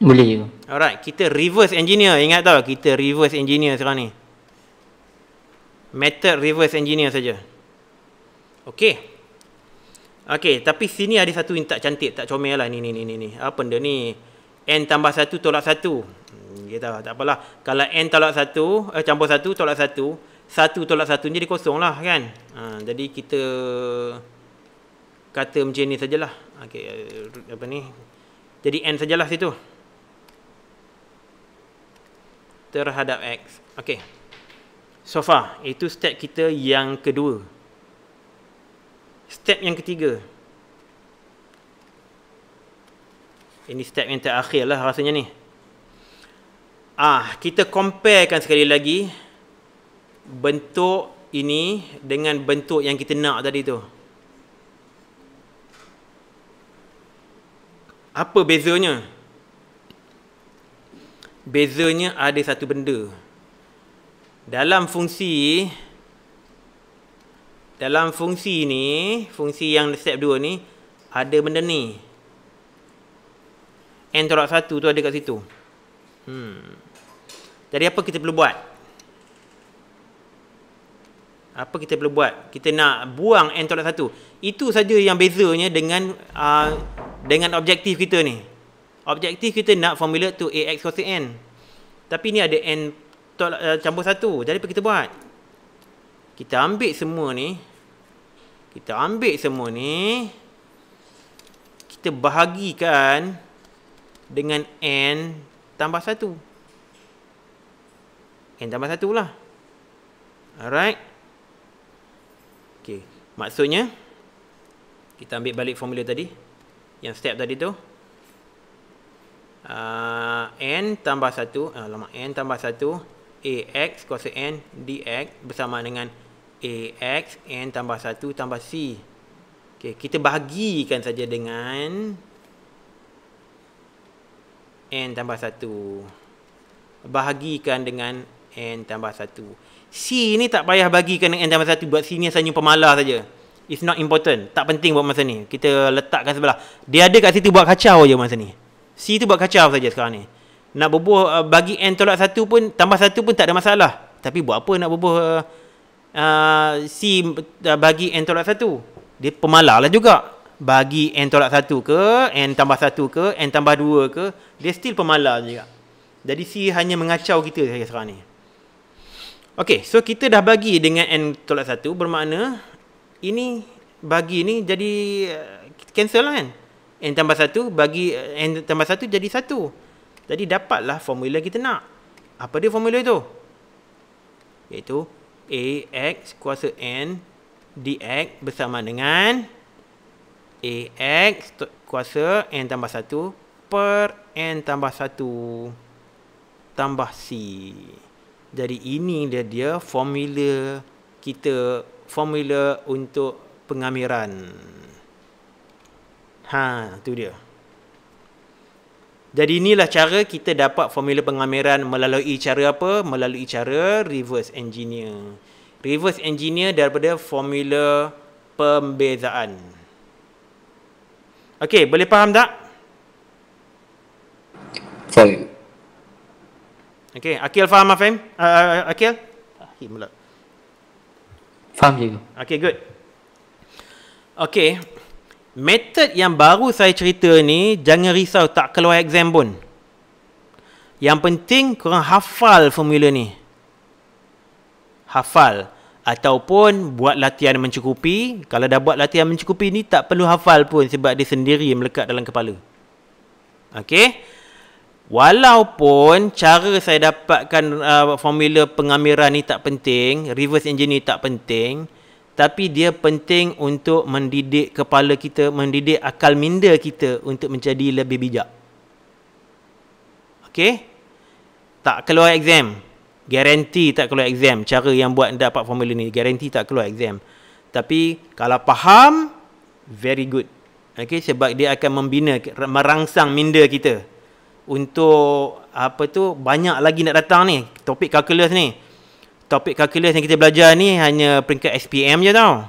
Boleh juga. Alright, kita reverse engineer. Ingat tak? kita reverse engineer sekarang ni. Method reverse engineer saja. Okay. Okay, tapi sini ada satu yang tak cantik, tak comel lah. Ni, ni, ni, ni. Apa benda ni? N tambah 1, tolak 1. Kita hmm, tak apalah. Kalau N tolak 1, eh, campur 1, tolak 1. 1 tolak 1 jadi kosong lah kan. Ha, jadi kita kata macam ni sajalah. Okay, eh, apa ni? Jadi N sajalah situ terhadap X. Okey. So far, itu step kita yang kedua. Step yang ketiga. Ini step yang terakhir lah rasanya ni. Ah, kita comparekan sekali lagi bentuk ini dengan bentuk yang kita nak tadi tu. Apa bezanya? Bezanya ada satu benda. Dalam fungsi dalam fungsi ni, fungsi yang step 2 ni ada benda ni. N tolak 1 tu ada kat situ. Hmm. Jadi apa kita perlu buat? Apa kita perlu buat? Kita nak buang N tolak 1. Itu saja yang bezanya dengan uh, dengan objektif kita ni. Objektif kita nak formula tu AX cos N. Tapi ni ada N tolak, uh, eh, campur satu. Jadi apa kita buat? Kita ambil semua ni. Kita ambil semua ni. Kita bahagikan dengan N tambah satu. N tambah satu lah. Alright. Okay. Maksudnya, kita ambil balik formula tadi. Yang step tadi tu. Ah, n tambah 1 ah, alamak n tambah 1 ax kuasa n dx bersama dengan ax n tambah 1 tambah c Okay, kita bahagikan saja dengan n tambah 1 bahagikan dengan n tambah 1 c ni tak payah bagikan dengan n tambah 1 buat c ni hanya pemalas saja It's not important. Tak penting buat masa ni. Kita letakkan sebelah. Dia ada kat situ buat kacau je masa ni. C tu buat kacau saja sekarang ni. Nak bubuh uh, bagi N tolak satu pun, tambah satu pun tak ada masalah. Tapi buat apa nak bubuh uh, C uh, bagi N tolak satu? Dia pemalah lah juga. Bagi N tolak satu ke, N tambah satu ke, N tambah dua ke, dia still pemalah juga. Jadi C hanya mengacau kita saja sekarang ni. Okay, so kita dah bagi dengan N tolak satu, bermakna ini bagi ni jadi uh, cancel lah kan? N tambah 1 bagi N tambah 1 jadi 1. Jadi dapatlah formula kita nak. Apa dia formula itu? Iaitu AX kuasa N DX bersama dengan AX kuasa N tambah 1 per N tambah 1 tambah C. Jadi ini dia dia formula kita formula untuk pengamiran. Ha, tu dia. Jadi inilah cara kita dapat formula pengameran melalui cara apa? Melalui cara reverse engineer. Reverse engineer daripada formula pembezaan. Okey, boleh faham tak? Faham. Okey, Akil faham Afim? Uh, Akil? Faham juga. Okey, good. Okey. Method yang baru saya cerita ni Jangan risau tak keluar exam pun Yang penting korang hafal formula ni Hafal Ataupun buat latihan mencukupi Kalau dah buat latihan mencukupi ni Tak perlu hafal pun Sebab dia sendiri melekat dalam kepala Okay Walaupun cara saya dapatkan uh, formula pengamiran ni tak penting Reverse engineer ni tak penting tapi dia penting untuk mendidik kepala kita, mendidik akal minda kita untuk menjadi lebih bijak. Okey? Tak keluar exam. Garanti tak keluar exam. Cara yang buat dapat formula ni, garanti tak keluar exam. Tapi kalau faham, very good. Okey, sebab dia akan membina, merangsang minda kita untuk apa tu banyak lagi nak datang ni topik calculus ni topik calculus yang kita belajar ni hanya peringkat SPM je tau.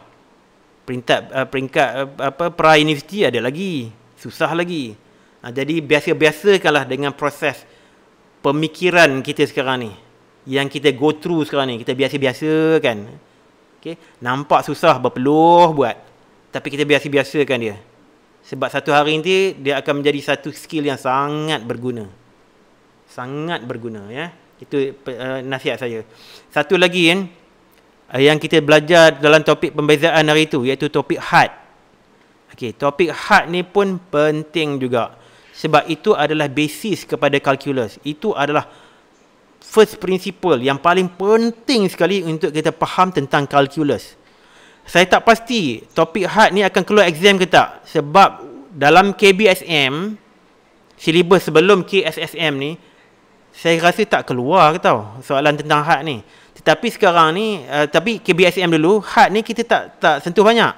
Peringkat uh, peringkat uh, apa pra universiti ada lagi. Susah lagi. Uh, jadi biasa biasa kalah dengan proses pemikiran kita sekarang ni. Yang kita go through sekarang ni, kita biasa-biasakan. Okey, nampak susah berpeluh buat. Tapi kita biasa biasa kan dia. Sebab satu hari nanti dia akan menjadi satu skill yang sangat berguna. Sangat berguna ya. Itu uh, nasihat saya. Satu lagi kan uh, yang kita belajar dalam topik pembezaan hari itu iaitu topik had. Okay, topik had ni pun penting juga. Sebab itu adalah basis kepada calculus. Itu adalah first principle yang paling penting sekali untuk kita faham tentang calculus. Saya tak pasti topik hard ni akan keluar exam ke tak. Sebab dalam KBSM, silibus sebelum KSSM ni, saya rasa tak keluar tau soalan tentang hak ni. Tetapi sekarang ni uh, tapi KBSM dulu hak ni kita tak tak sentuh banyak.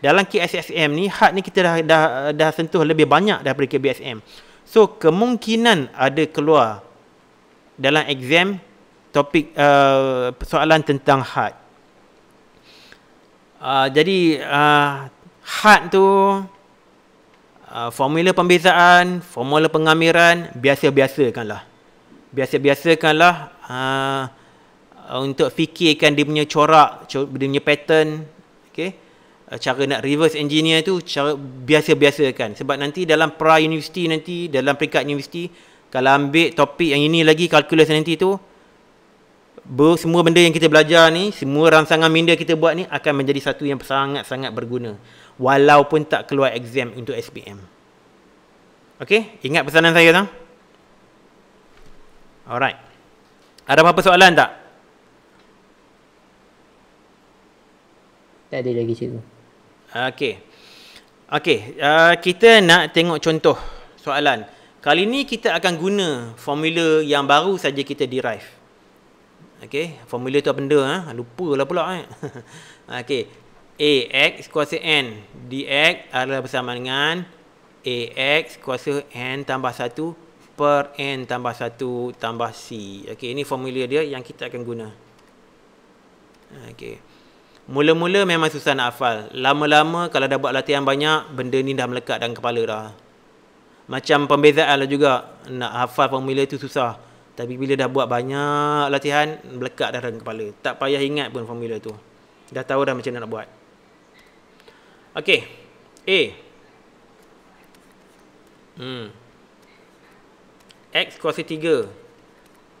Dalam KSSM ni hak ni kita dah dah dah sentuh lebih banyak daripada KBSM. So kemungkinan ada keluar dalam exam topik uh, soalan tentang hak. Uh, ah, jadi uh, had tu uh, formula pembezaan, formula pengamiran biasa-biasa kan lah biasa-biasakanlah uh, untuk fikirkan dia punya corak, dia punya pattern, okey. Uh, cara nak reverse engineer tu cara biasa-biasakan sebab nanti dalam pra universiti nanti dalam peringkat universiti kalau ambil topik yang ini lagi calculus nanti tu semua benda yang kita belajar ni semua rangsangan minda kita buat ni akan menjadi satu yang sangat-sangat berguna walaupun tak keluar exam untuk SPM Okey, ingat pesanan saya tak? Kan? Alright. Ada apa-apa soalan tak? Tak ada lagi cikgu. Okay. Okay. Uh, kita nak tengok contoh soalan. Kali ni kita akan guna formula yang baru saja kita derive. Okay. Formula tu apa benda? Ha? Lupa lah pula. Eh. okay. AX kuasa N. DX adalah bersama dengan AX kuasa N tambah 1 per N tambah 1 tambah C. Okey, ini formula dia yang kita akan guna. Okey. Mula-mula memang susah nak hafal. Lama-lama kalau dah buat latihan banyak, benda ni dah melekat dalam kepala dah. Macam pembezaan lah juga. Nak hafal formula tu susah. Tapi bila dah buat banyak latihan, melekat dah dalam kepala. Tak payah ingat pun formula tu. Dah tahu dah macam mana nak buat. Okey. A. Hmm. X kuasa 3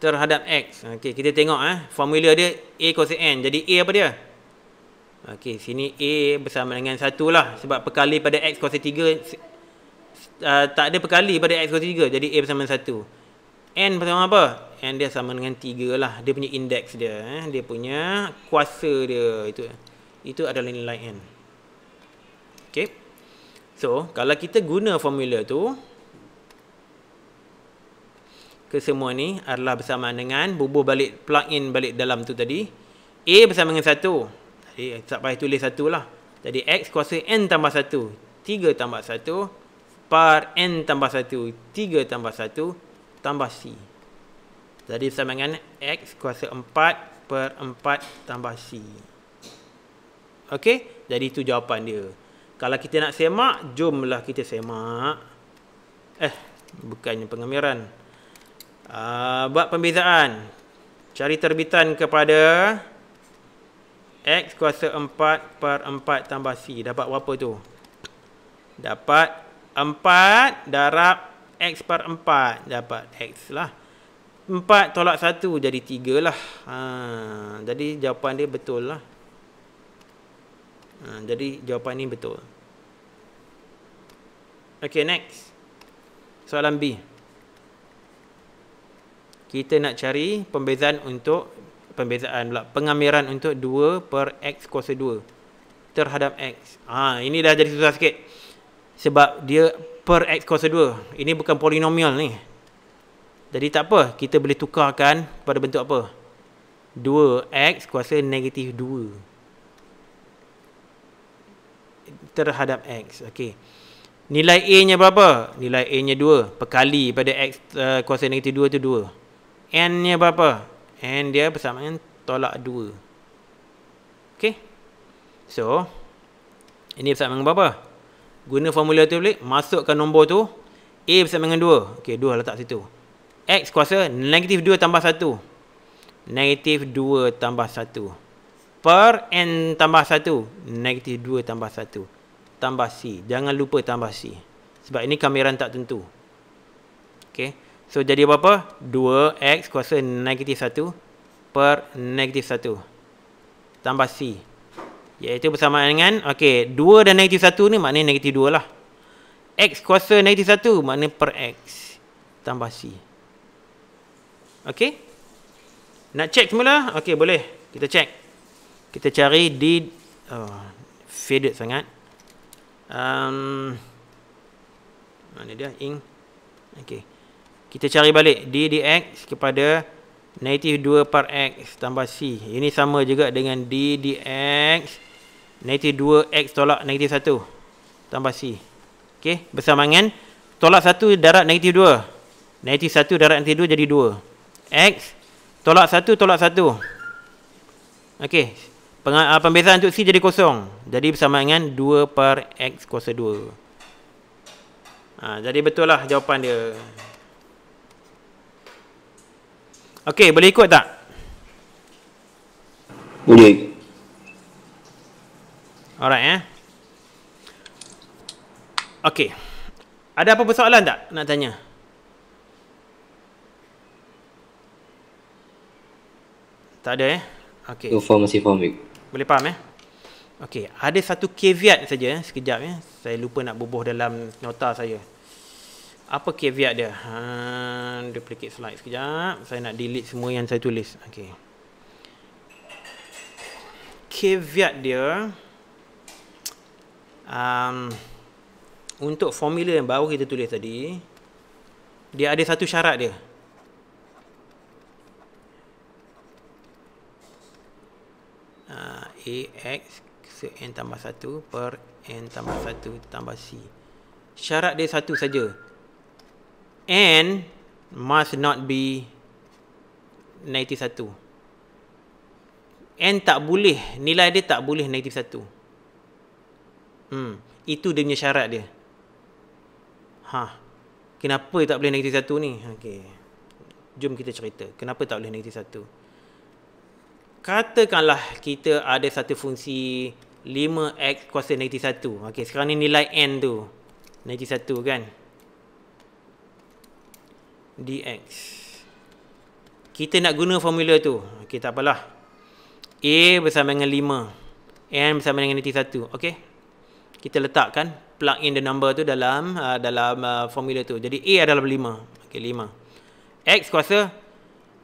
terhadap X. Okey, kita tengok eh. Formula dia A kuasa N. Jadi A apa dia? Okey, sini A bersama dengan 1 lah. Sebab perkali pada X kuasa 3 uh, tak ada perkali pada X kuasa 3. Jadi A bersama dengan 1. N bersama apa? N dia sama dengan 3 lah. Dia punya indeks dia. Eh. Dia punya kuasa dia. Itu itu adalah nilai N. Okey. So, kalau kita guna formula tu, kesemua ni adalah bersama dengan bubuh balik plug in balik dalam tu tadi A bersama dengan 1 Tadi tak payah tulis 1 lah jadi X kuasa N tambah 1 3 tambah 1 par N tambah 1 3 tambah 1 tambah C jadi bersama dengan X kuasa 4 per 4 tambah C ok jadi itu jawapan dia kalau kita nak semak jomlah kita semak eh bukannya pengemiran uh, buat pembezaan cari terbitan kepada X kuasa 4 per 4 tambah C dapat berapa tu dapat 4 darab X per 4 dapat X lah 4 tolak 1 jadi 3 lah ha, jadi jawapan dia betul lah ha, jadi jawapan ni betul Okay, next. Soalan B kita nak cari pembezaan untuk pembezaan pula pengamiran untuk 2 per x kuasa 2 terhadap x. Ha ini dah jadi susah sikit. Sebab dia per x kuasa 2. Ini bukan polinomial ni. Jadi tak apa, kita boleh tukarkan pada bentuk apa? 2x kuasa negatif 2 terhadap x. Okey. Nilai a-nya berapa? Nilai a-nya 2 perkali pada x uh, kuasa negatif 2 tu 2 n nya berapa n dia bersama dengan tolak 2 okey so ini bersama dengan berapa guna formula tu balik masukkan nombor tu a bersama dengan 2 okey 2 letak situ x kuasa negatif 2 tambah 1 negatif 2 tambah 1 per n tambah 1 negatif 2 tambah 1 tambah c jangan lupa tambah c sebab ini kamera tak tentu okey So jadi apa? 2x kuasa negatif 1 per negatif 1 tambah C. Iaitu bersamaan dengan, ok, 2 dan negatif 1 ni maknanya negatif 2 lah. X kuasa negatif 1 maknanya per X tambah C. Ok. Nak check semula? Ok boleh. Kita check. Kita cari di, oh, faded sangat. Um, mana dia? Ink. Okay. Kita cari balik D dx kepada negatif 2 par x tambah C. Ini sama juga dengan D dx negatif 2x tolak negatif 1 tambah C. Okey, bersamaan tolak 1 darat negatif 2. Negatif 1 darat negatif 2 jadi 2. X tolak 1 tolak 1. Okey, Peng ah, pembezaan untuk C jadi kosong. Jadi bersamangan 2 per x kuasa 2. Ha, ah, jadi betul lah jawapan dia. Okey, boleh ikut tak? Boleh. Alright eh. Okey. Ada apa-apa soalan tak nak tanya? Tak ada eh. Okey. Tu form masih form. Boleh faham eh? Okey, ada satu caveat saja eh sekejap eh. Saya lupa nak bubuh dalam nota saya apa caveat dia? Ha, duplicate slide sekejap. Saya nak delete semua yang saya tulis. Okey. Caveat dia um, untuk formula yang baru kita tulis tadi, dia ada satu syarat dia. Uh, ha, AX n tambah 1 per N tambah 1 tambah C. Syarat dia satu saja. N must not be 91. N tak boleh, nilai dia tak boleh 91. Hmm, itu dia punya syarat dia. Ha. Kenapa tak boleh 91 ni? Okay, Jom kita cerita. Kenapa tak boleh 91? Katakanlah kita ada satu fungsi 5x kuasa 91. Okay, sekarang ni nilai n tu 91 kan? dx. Kita nak guna formula tu. Okey, tak apalah. A bersama dengan 5. N bersama dengan negatif 1. Okey. Kita letakkan plug in the number tu dalam uh, dalam uh, formula tu. Jadi A adalah 5. Okey, 5. X kuasa.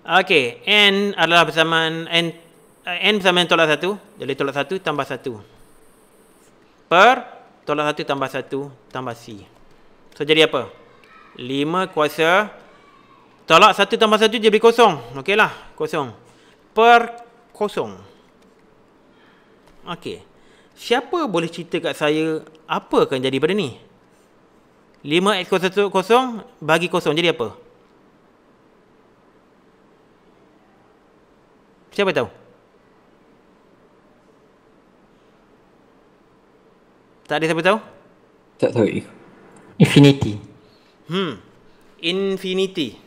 Okey, N adalah bersama N uh, N bersama dengan tolak 1. Jadi tolak 1 tambah 1. Per tolak 1 tambah 1 tambah C. So, jadi apa? 5 kuasa Tolak satu tambah satu jadi kosong. okey lah kosong. Per kosong. Okey. Siapa boleh cerita kat saya apa akan jadi pada ni? 5x kosong satu kosong bagi kosong jadi apa? Siapa tahu? Tak ada siapa tahu? Tak tahu. Infinity. Hmm. Infinity.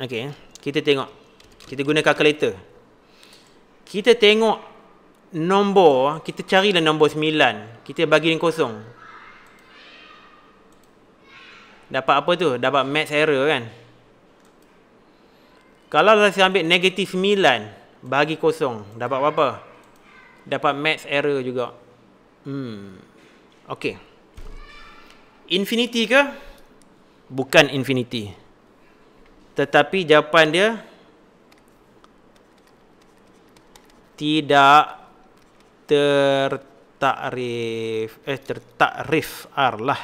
Okey. Eh. Kita tengok. Kita guna kalkulator. Kita tengok nombor, eh. kita carilah nombor 9. Kita bagi dengan kosong. Dapat apa tu? Dapat max error kan? Kalau saya ambil negatif 9 bagi kosong, dapat apa? Dapat max error juga. Hmm. Okey. Infinity ke? Bukan infinity. Tetapi jawapan dia tidak tertakrif eh tertakrif lah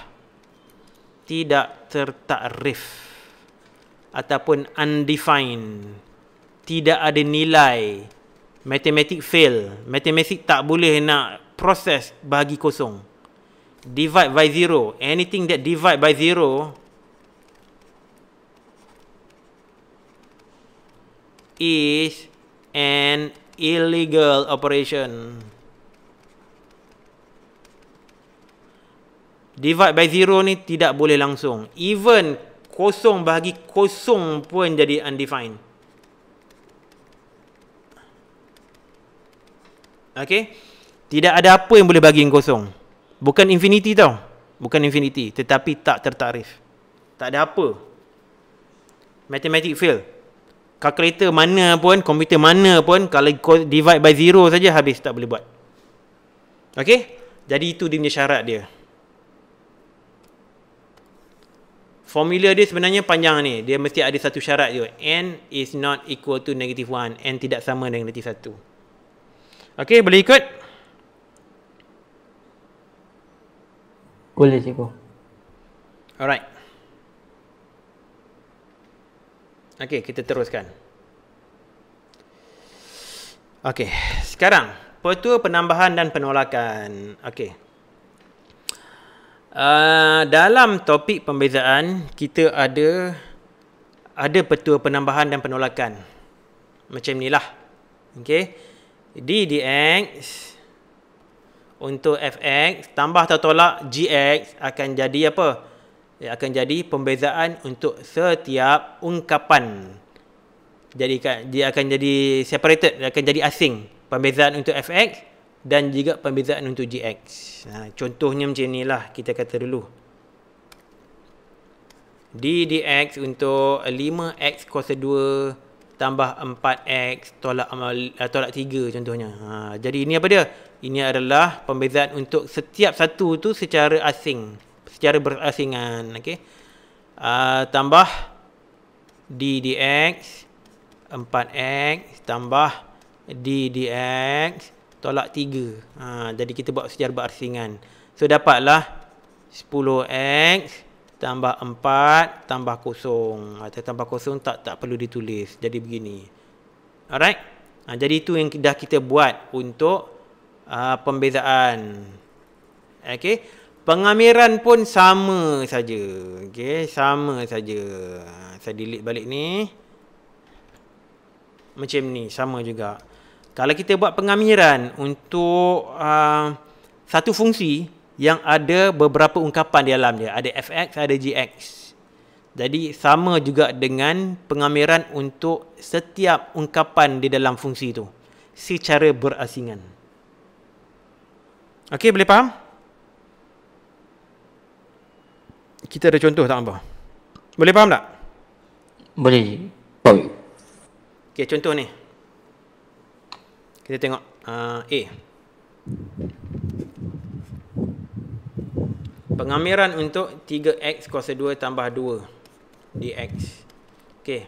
tidak tertakrif ataupun undefined tidak ada nilai matematik fail matematik tak boleh nak proses bahagi kosong divide by zero anything that divide by zero is an illegal operation. Divide by zero ni tidak boleh langsung. Even kosong bagi kosong pun jadi undefined. Okay. Tidak ada apa yang boleh bagi yang kosong. Bukan infinity tau. Bukan infinity. Tetapi tak tertarif. Tak ada apa. Matematik fail kalkulator mana pun, komputer mana pun, kalau divide by zero saja habis tak boleh buat. Okay, Jadi itu dia punya syarat dia. Formula dia sebenarnya panjang ni. Dia mesti ada satu syarat dia. N is not equal to negative one. N tidak sama dengan negatif satu. Okay, boleh ikut? Boleh, cikgu. Alright. Okey, kita teruskan. Okey, sekarang Pertua Penambahan dan Penolakan. Okey. Uh, dalam topik pembezaan, kita ada ada Pertua Penambahan dan Penolakan. Macam inilah. Okey. D dx untuk fx tambah atau tolak gx akan jadi Apa? ia akan jadi pembezaan untuk setiap ungkapan jadi kan, dia akan jadi separated dia akan jadi asing pembezaan untuk fx dan juga pembezaan untuk gx ha, contohnya macam inilah kita kata dulu d dx untuk 5x kos 2 tambah 4x tolak eh, tolak 3 contohnya ha, jadi ini apa dia ini adalah pembezaan untuk setiap satu tu secara asing secara berasingan okey uh, ah, tambah d dx 4x tambah d dx tolak 3 uh, ah, jadi kita buat secara berasingan so dapatlah 10x tambah 4 tambah kosong atau tambah kosong tak tak perlu ditulis jadi begini alright uh, jadi itu yang dah kita buat untuk uh, pembezaan okay? Pengamiran pun sama saja. Okey, sama saja. Saya delete balik ni. Macam ni, sama juga. Kalau kita buat pengamiran untuk uh, satu fungsi yang ada beberapa ungkapan di dalam dia. Ada fx, ada gx. Jadi sama juga dengan pengamiran untuk setiap ungkapan di dalam fungsi itu. Secara berasingan. Okey, boleh faham? kita ada contoh tak apa? Boleh faham tak? Boleh. Baik. Okey, contoh ni. Kita tengok uh, A. Pengamiran untuk 3X kuasa 2 tambah 2 DX. Okey.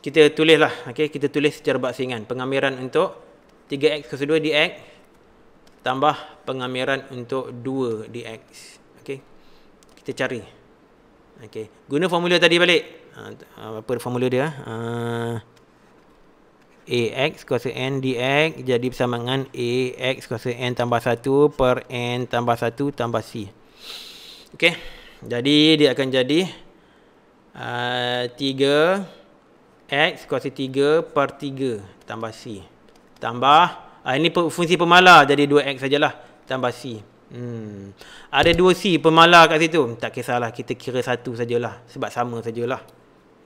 Kita tulislah. Okey, kita tulis secara baksingan. Pengamiran untuk 3X kuasa 2 DX tambah pengamiran untuk 2 DX. Okey kita cari. Okey, guna formula tadi balik. Ah, ah, apa formula dia? AX ah, kuasa N DX jadi bersama dengan AX kuasa N tambah 1 per N tambah 1 tambah C. Okey. Jadi dia akan jadi uh, 3 X kuasa 3 per 3 tambah C. Tambah, uh, ini fungsi pemalar jadi 2X sajalah tambah C. Hmm. Ada dua C pemalar kat situ. Hmm, tak kisahlah kita kira satu sajalah sebab sama sajalah.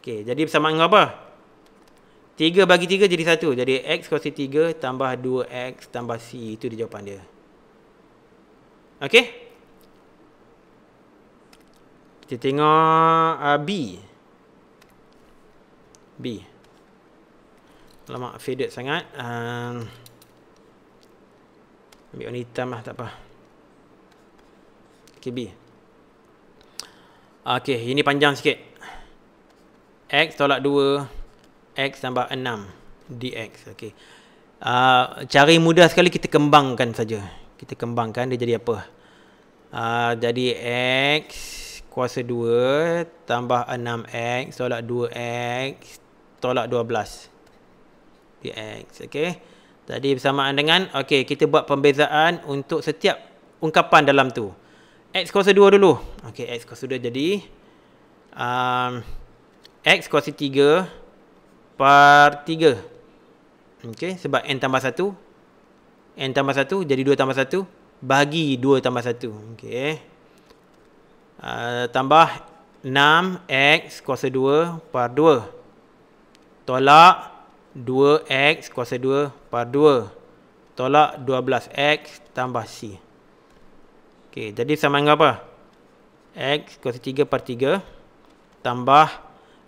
Okey, jadi sama dengan apa? 3 bagi 3 jadi 1. Jadi X kuasa 3 tambah 2X tambah C. Itu dia jawapan dia. Okey? Kita tengok uh, B. B. Lama faded sangat. Uh, ambil warna hitam lah, tak apa. KB. Okey, ini panjang sikit. X tolak 2, X tambah 6, DX. Okey. Uh, ah, cari mudah sekali kita kembangkan saja. Kita kembangkan dia jadi apa? Uh, jadi X kuasa 2 tambah 6X tolak 2X tolak 12. DX. Okay. Jadi bersamaan dengan, Okay, kita buat pembezaan untuk setiap ungkapan dalam tu. X kuasa 2 dulu Ok X kuasa 2 jadi um, X kuasa 3 per 3 Ok sebab N tambah 1 N tambah 1 jadi 2 tambah 1 Bagi 2 tambah 1 Ok uh, Tambah 6 X kuasa 2 per 2 Tolak 2 X kuasa 2 per 2 Tolak 12 X tambah C Okay, jadi sama dengan apa? X kuasa 3 per 3 tambah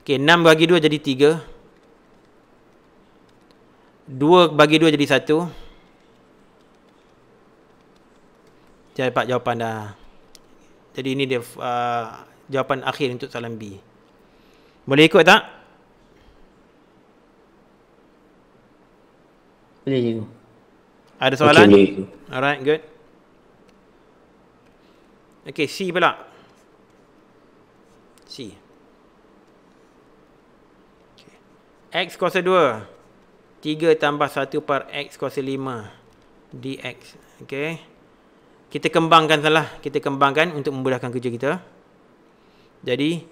okay 6 bagi 2 jadi 3. 2 bagi 2 jadi 1. Saya dapat jawapan dah. Jadi ini dia uh, jawapan akhir untuk soalan B. Boleh ikut tak? Boleh cikgu. Ada soalan? Okay, Alright, good. Okay, C pula. C. Okay. X kuasa 2. 3 tambah 1 per X kuasa 5. DX. Okay. Kita kembangkan salah. Kita kembangkan untuk memudahkan kerja kita. Jadi,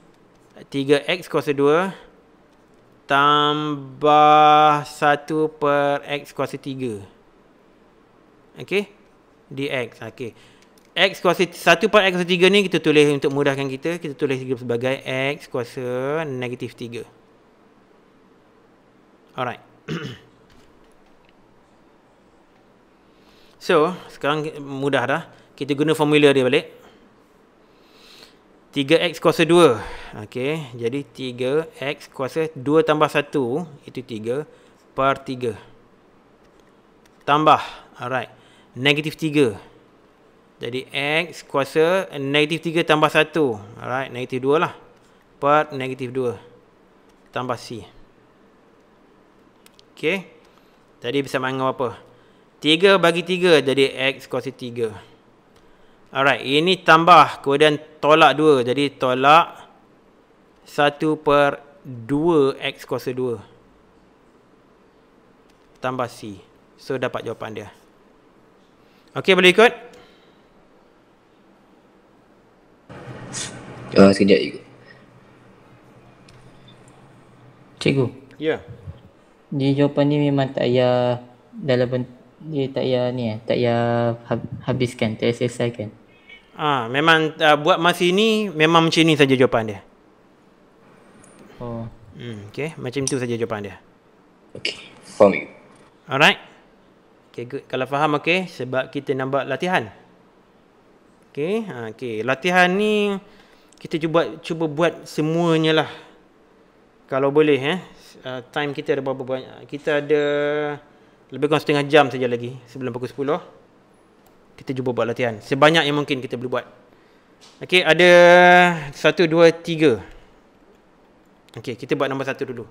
3X kuasa 2 tambah 1 per x kuasa 3. Okay. dx. Okay. X kuasa 1 per X kuasa 3 ni kita tulis untuk mudahkan kita. Kita tulis juga sebagai X kuasa negatif 3. Alright. so, sekarang mudah dah. Kita guna formula dia balik. 3X kuasa 2. Okay. Jadi, 3X kuasa 2 tambah 1. Itu 3 per 3. Tambah. Alright. Negatif 3. Negatif 3. Jadi X kuasa negatif 3 tambah 1. Alright, negatif 2 lah. Per negatif 2. Tambah C. Okay. Tadi bersama dengan apa? 3 bagi 3 jadi X kuasa 3. Alright, ini tambah. Kemudian tolak 2. Jadi tolak 1 per 2 X kuasa 2. Tambah C. So dapat jawapan dia. Okay, boleh ikut? Uh, sekejap cikgu. Cikgu. Ya. Yeah. Jadi jawapan ni memang tak ya dalam ni tak ya ni eh, tak ya habiskan, tak payah selesaikan. Ah, memang uh, buat masih ni memang macam ni saja jawapan dia. Oh. Hmm, okey, macam tu saja jawapan dia. Okey. Faham. Alright. Okay, good. Kalau faham, okay. Sebab kita nak buat latihan. Okay. Ha, okay. Latihan ni, kita cuba cuba buat semuanya lah kalau boleh eh uh, time kita ada berapa banyak kita ada lebih kurang setengah jam saja lagi sebelum pukul 10 kita cuba buat latihan sebanyak yang mungkin kita boleh buat okey ada 1 2 3 okey kita buat nombor 1 dulu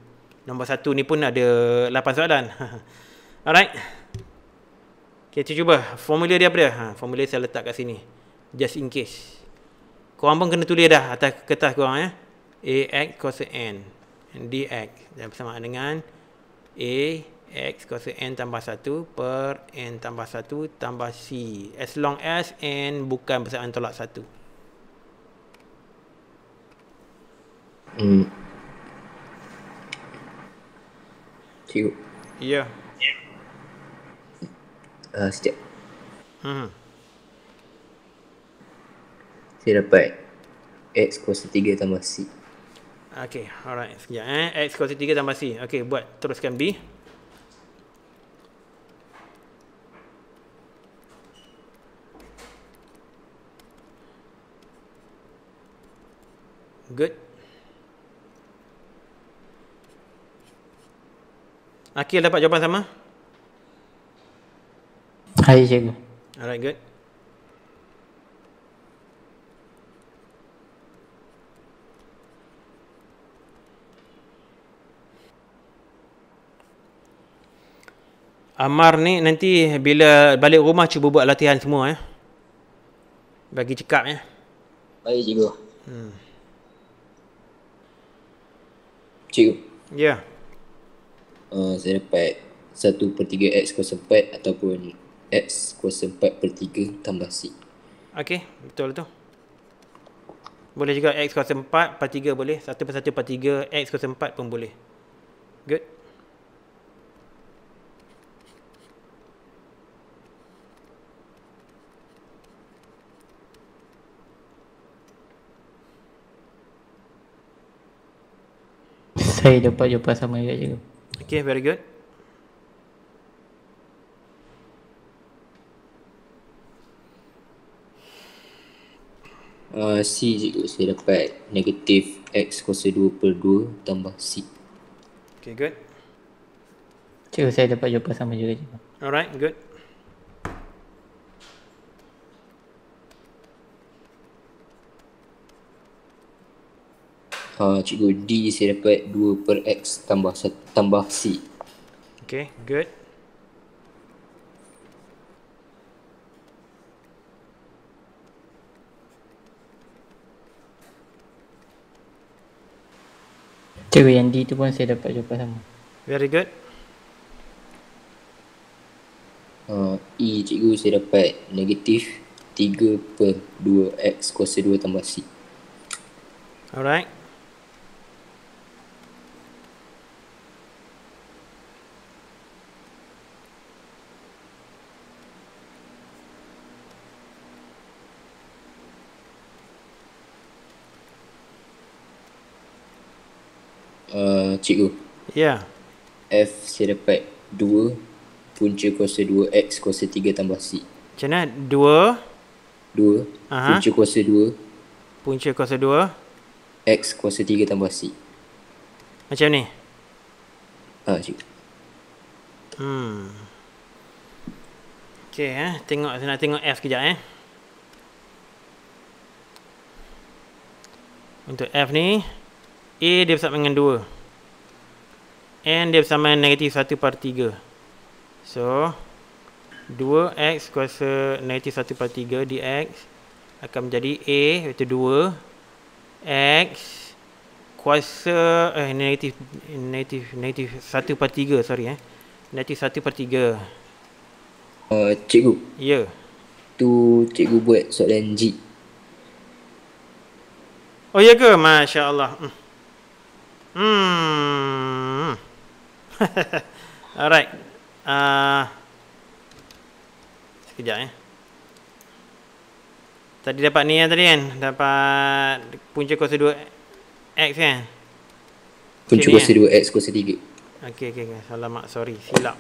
nombor 1 ni pun ada 8 soalan alright okey kita cuba formula dia apa dia ha formula saya letak kat sini just in case Korang pun kena tulis dah atas kertas korang ya. Eh. AX cos N DX dan sama dengan x cos N tambah 1 per N tambah 1 tambah C as long as N bukan persamaan tolak 1. Hmm. Cikgu. Ya. Yeah. Uh, sekejap. Hmm. Saya dapat X kuasa 3 tambah C Okay, alright, sekejap eh X kuasa 3 tambah C Okay, buat teruskan B Good Akhil dapat jawapan sama? Hai cikgu Alright good Amar ni nanti bila balik rumah cuba buat latihan semua ya. Bagi cekap ya. Baik cikgu. Hmm. Cikgu. Ya. Yeah. Uh, saya dapat 1 per 3 X kuasa 4 ataupun X kuasa 4 per 3 tambah C. Okey, betul tu. Boleh juga X kuasa 4 per 3 boleh. 1 per 1 per 3 X kuasa 4 pun boleh. Good. Saya dapat jawapan sama juga juga. Okay, very good. Uh, C cikgu saya dapat negatif X kuasa 2 per 2 tambah C. Okay, good. Cikgu saya dapat jawapan sama juga cikgu. Alright, good. ha, cikgu D saya dapat 2 per X tambah, tambah C Okay, good Cikgu yang D tu pun saya dapat jawapan sama Very good uh, E cikgu saya dapat negatif 3 per 2 X kuasa 2 tambah C Alright, uh, cikgu. Ya. Yeah. F saya dapat 2 punca kuasa 2 X kuasa 3 tambah C. Macam mana? 2? 2 punca kuasa 2 punca kuasa 2 X kuasa 3 tambah C. Macam ni? Ah, uh, cikgu. Hmm. Okay, eh. tengok saya nak tengok F kejap eh. Untuk F ni, A dia bersama dengan 2 And dia bersama dengan negatif 1 per 3 So 2x kuasa negatif 1 per 3 dx Akan menjadi A iaitu 2 X kuasa eh, negatif negatif negatif 1 per 3 sorry eh negatif 1 per 3 uh, cikgu ya yeah. tu cikgu buat soalan G oh ya ke masya-Allah hmm. Hmm. Alright. Uh, sekejap ya. Eh. Tadi dapat ni yang tadi kan? Dapat punca kuasa 2 X kan? Punca okay, kuasa 2 kan? X kuasa 3. Okay, okay, okay. Salah mak. Sorry. Silap.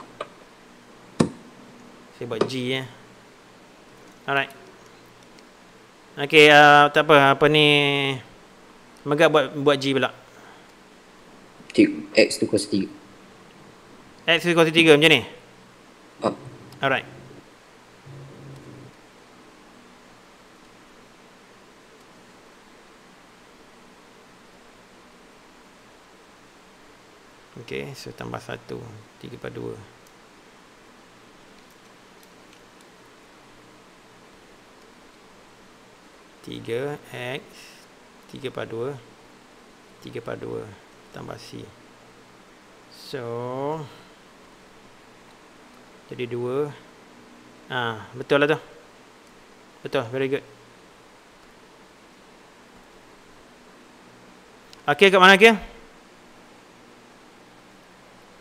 Saya buat G ya. Eh. Alright. Okay, uh, tak apa. Apa ni... Megat buat buat G pula. X tu kuasa 3 X tu kuasa 3 macam ni oh. Alright Okay, so tambah 1 3 per 2 3 X 3 per 2 3 per tambah C so jadi 2 Ah ha, betul lah tu betul very good Akil kat mana Akil?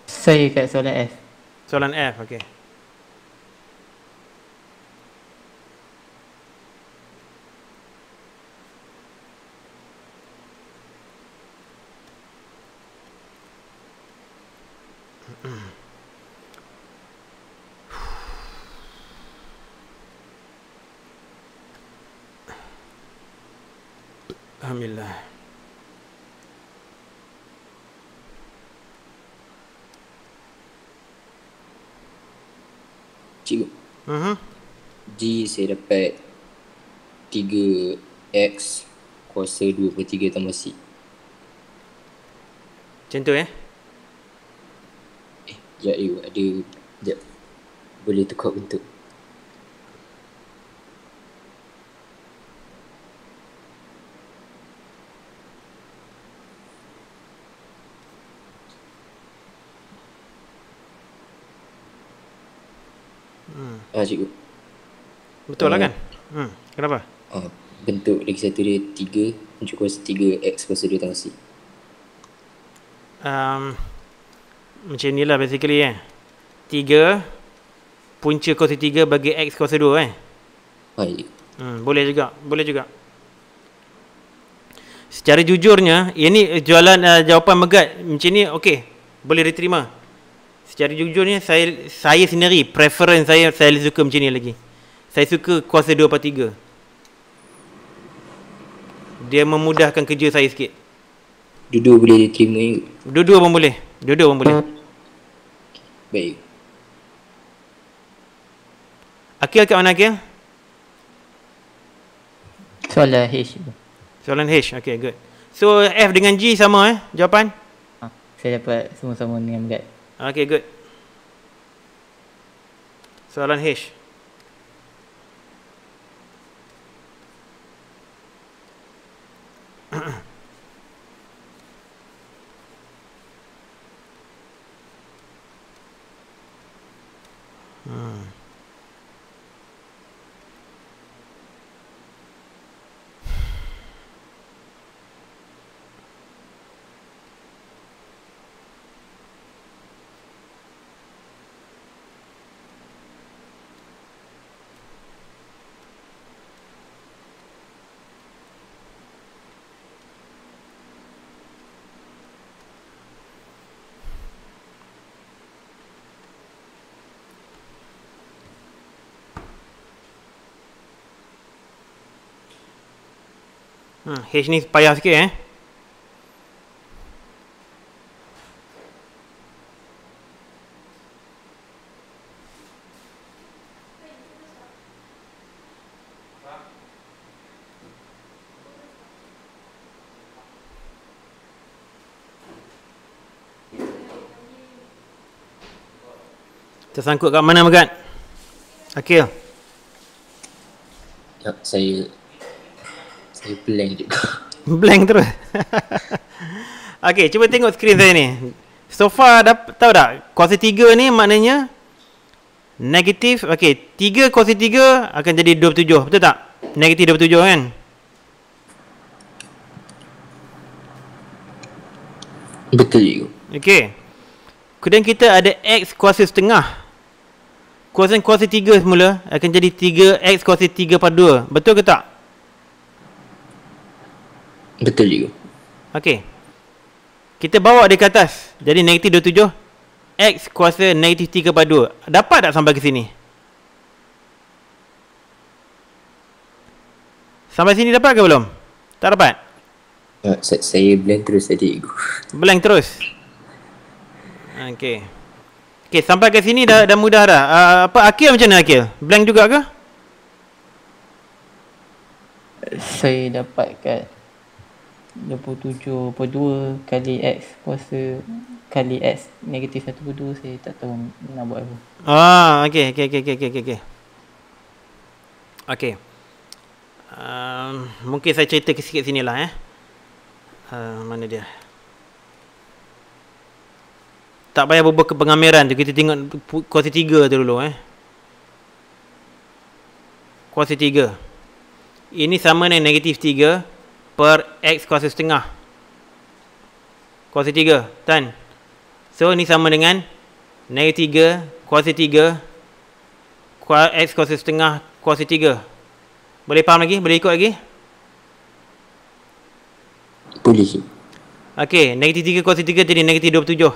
saya kat soalan F soalan F okey. saya dapat 3x kuasa 2 per 3 tambah C Macam tu eh? Eh, sekejap ya, eh, dulu ada Sekejap Boleh tukar bentuk Hmm. Ah, cikgu. Betul lah oh. kan? Hmm. Kenapa? Uh, bentuk lagi satu dia 3 Tunjuk kuasa 3 X kuasa 2 tangan C um, Macam ni lah basically eh 3 Punca kuasa 3 bagi X kuasa 2 eh Baik ah, ya. hmm, Boleh juga Boleh juga Secara jujurnya Ini ya jualan uh, jawapan megat Macam ni okey Boleh diterima Secara jujurnya saya saya sendiri preference saya saya lebih suka macam ni lagi. Saya suka kuasa dua part tiga. Dia memudahkan kerja saya sikit Dua-dua boleh diterima ni. Dua-dua pun boleh Dua-dua pun boleh Baik Akil kat mana Akil? Soalan H Soalan H, okay good So F dengan G sama eh, jawapan? Ha, saya dapat semua sama dengan Mugat Okay good Soalan H hmm. H ni payah sikit eh. Tersangkut kat mana, Megat? Akil. Ya, saya saya blank juga Blank terus Okay cuba tengok skrin saya ni So far dah, tahu tak Kuasa 3 ni maknanya Negatif Okay 3 kuasa 3 akan jadi 27 Betul tak? Negatif 27 kan? Betul juga Okay Kemudian kita ada X kuasa setengah Kuasa kuasa 3 semula akan jadi 3 X kuasa 3 pada 2 Betul ke tak? Betul juga. Okey. Kita bawa dia ke atas. Jadi negatif 27. X kuasa negatif 3 pada 2. Dapat tak sampai ke sini? Sampai sini dapat ke belum? Tak dapat? Uh, saya blank terus tadi. Blank terus? Okey. Okey, sampai ke sini dah, dah mudah dah. Uh, apa Akil macam mana Akil? Blank juga ke? Saya dapat kat 27.2 kali X kuasa kali X negatif 1.2 saya tak tahu nak buat apa. Ah, okey okey okey okey okey okey. Okey. Okay. Um, mungkin saya cerita ke sikit sinilah eh. Uh, mana dia? Tak payah berubah ke pengamiran tu. Kita tengok kuasa tiga tu dulu eh. Kuasa tiga. Ini sama dengan negatif tiga per x kuasa setengah kuasa tiga, kan so ni sama dengan negatif tiga kuasa tiga. kuasa x kuasa setengah kuasa tiga. boleh faham lagi boleh ikut lagi boleh okey negatif tiga kuasa tiga jadi negatif dua tujuh.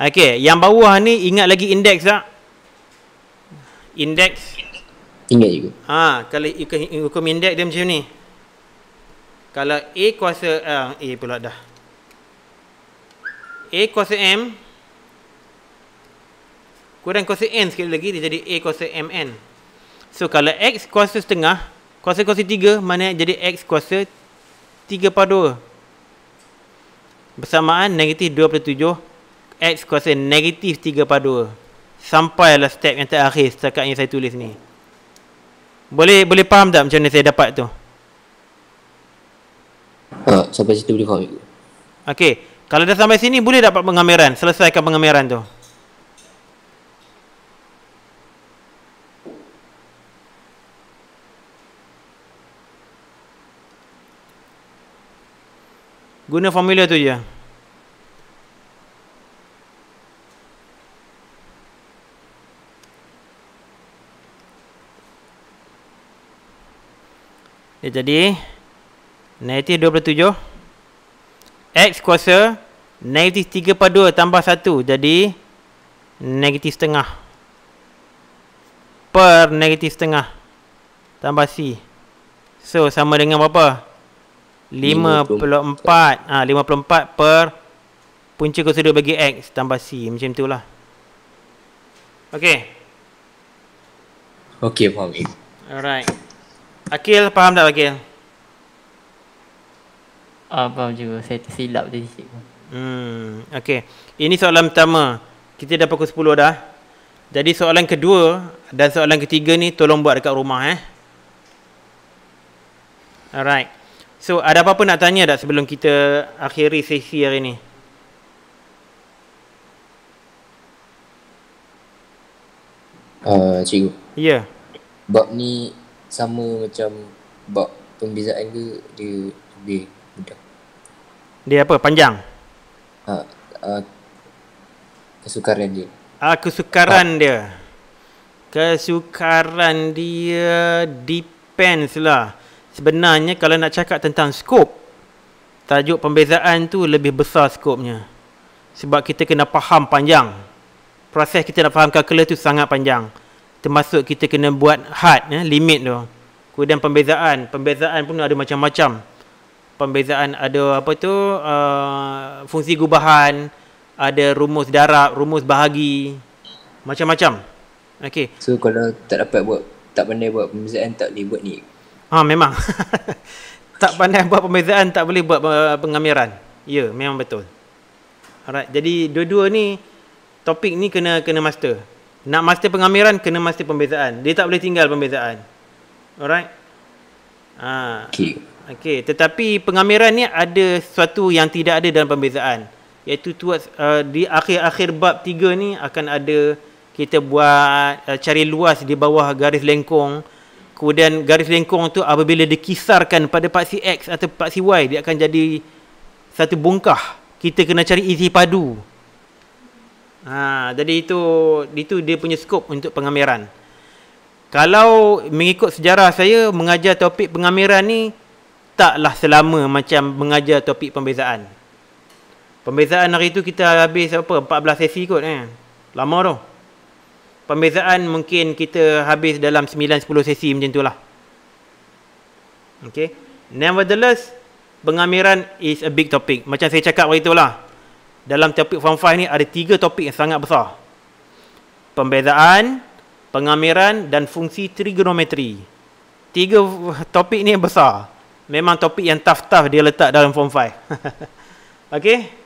okey yang bawah ni ingat lagi indeks tak indeks ingat juga ha kalau ikut hukum indeks dia macam ni kalau A kuasa uh, A pula dah. A kuasa M kurang kuasa N sekali lagi dia jadi A kuasa MN. So kalau X kuasa setengah kuasa kuasa 3 mana jadi X kuasa 3 pada 2. Bersamaan negatif 27 X kuasa negatif 3 pada 2. Sampailah step yang terakhir setakat yang saya tulis ni. Boleh boleh faham tak macam mana saya dapat tu? Ha, sampai situ boleh faham. Okey. Kalau dah sampai sini boleh dapat pengamiran. Selesaikan pengamiran tu. Guna formula tu je. Ya, jadi Negatif 27 X kuasa Negatif 3 per 2 tambah 1 Jadi Negatif setengah Per negatif setengah Tambah C So sama dengan berapa? 54 54, ha, 54 per Punca kuasa 2 bagi X Tambah C Macam tu lah Okay Okay faham Alright Akil faham tak Akil? Abang juga saya tersilap tadi cikgu. Hmm, okey. Ini soalan pertama. Kita dah pukul 10 dah. Jadi soalan kedua dan soalan ketiga ni tolong buat dekat rumah eh. Alright. So ada apa-apa nak tanya tak sebelum kita akhiri sesi hari ni? Uh, cikgu. Ya. Yeah. Bab ni sama macam bab pembezaan ke dia lebih dia apa? Panjang. Uh, uh, kesukaran dia. Ah kesukaran uh. dia. Kesukaran dia depends lah. Sebenarnya kalau nak cakap tentang skop, tajuk pembezaan tu lebih besar skopnya. Sebab kita kena faham panjang. Proses kita nak faham kalkulus tu sangat panjang. Termasuk kita kena buat hard, eh, ya, limit tu. Kemudian pembezaan. Pembezaan pun ada macam-macam pembezaan ada apa tu uh, fungsi gubahan ada rumus darab rumus bahagi macam-macam okey so kalau tak dapat buat tak pandai buat pembezaan tak boleh buat ni ha memang tak pandai buat pembezaan tak boleh buat pengamiran ya memang betul alright jadi dua-dua ni topik ni kena kena master nak master pengamiran kena master pembezaan dia tak boleh tinggal pembezaan alright ha okey Okey, tetapi pengamiran ni ada sesuatu yang tidak ada dalam pembezaan iaitu tuat uh, di akhir-akhir bab tiga ni akan ada kita buat uh, cari luas di bawah garis lengkung kemudian garis lengkung tu apabila dikisarkan pada paksi X atau paksi Y dia akan jadi satu bungkah kita kena cari isi padu ha, jadi itu itu dia punya skop untuk pengamiran kalau mengikut sejarah saya mengajar topik pengamiran ni taklah selama macam mengajar topik pembezaan. Pembezaan hari tu kita habis apa? 14 sesi kot eh. Lama tu. Pembezaan mungkin kita habis dalam 9-10 sesi macam tu lah. Okay. Nevertheless, pengamiran is a big topic. Macam saya cakap waktu itulah. Dalam topik form 5 ni ada tiga topik yang sangat besar. Pembezaan, pengamiran dan fungsi trigonometri. Tiga topik ni besar. Memang topik yang tough-tough dia letak dalam form 5. okay?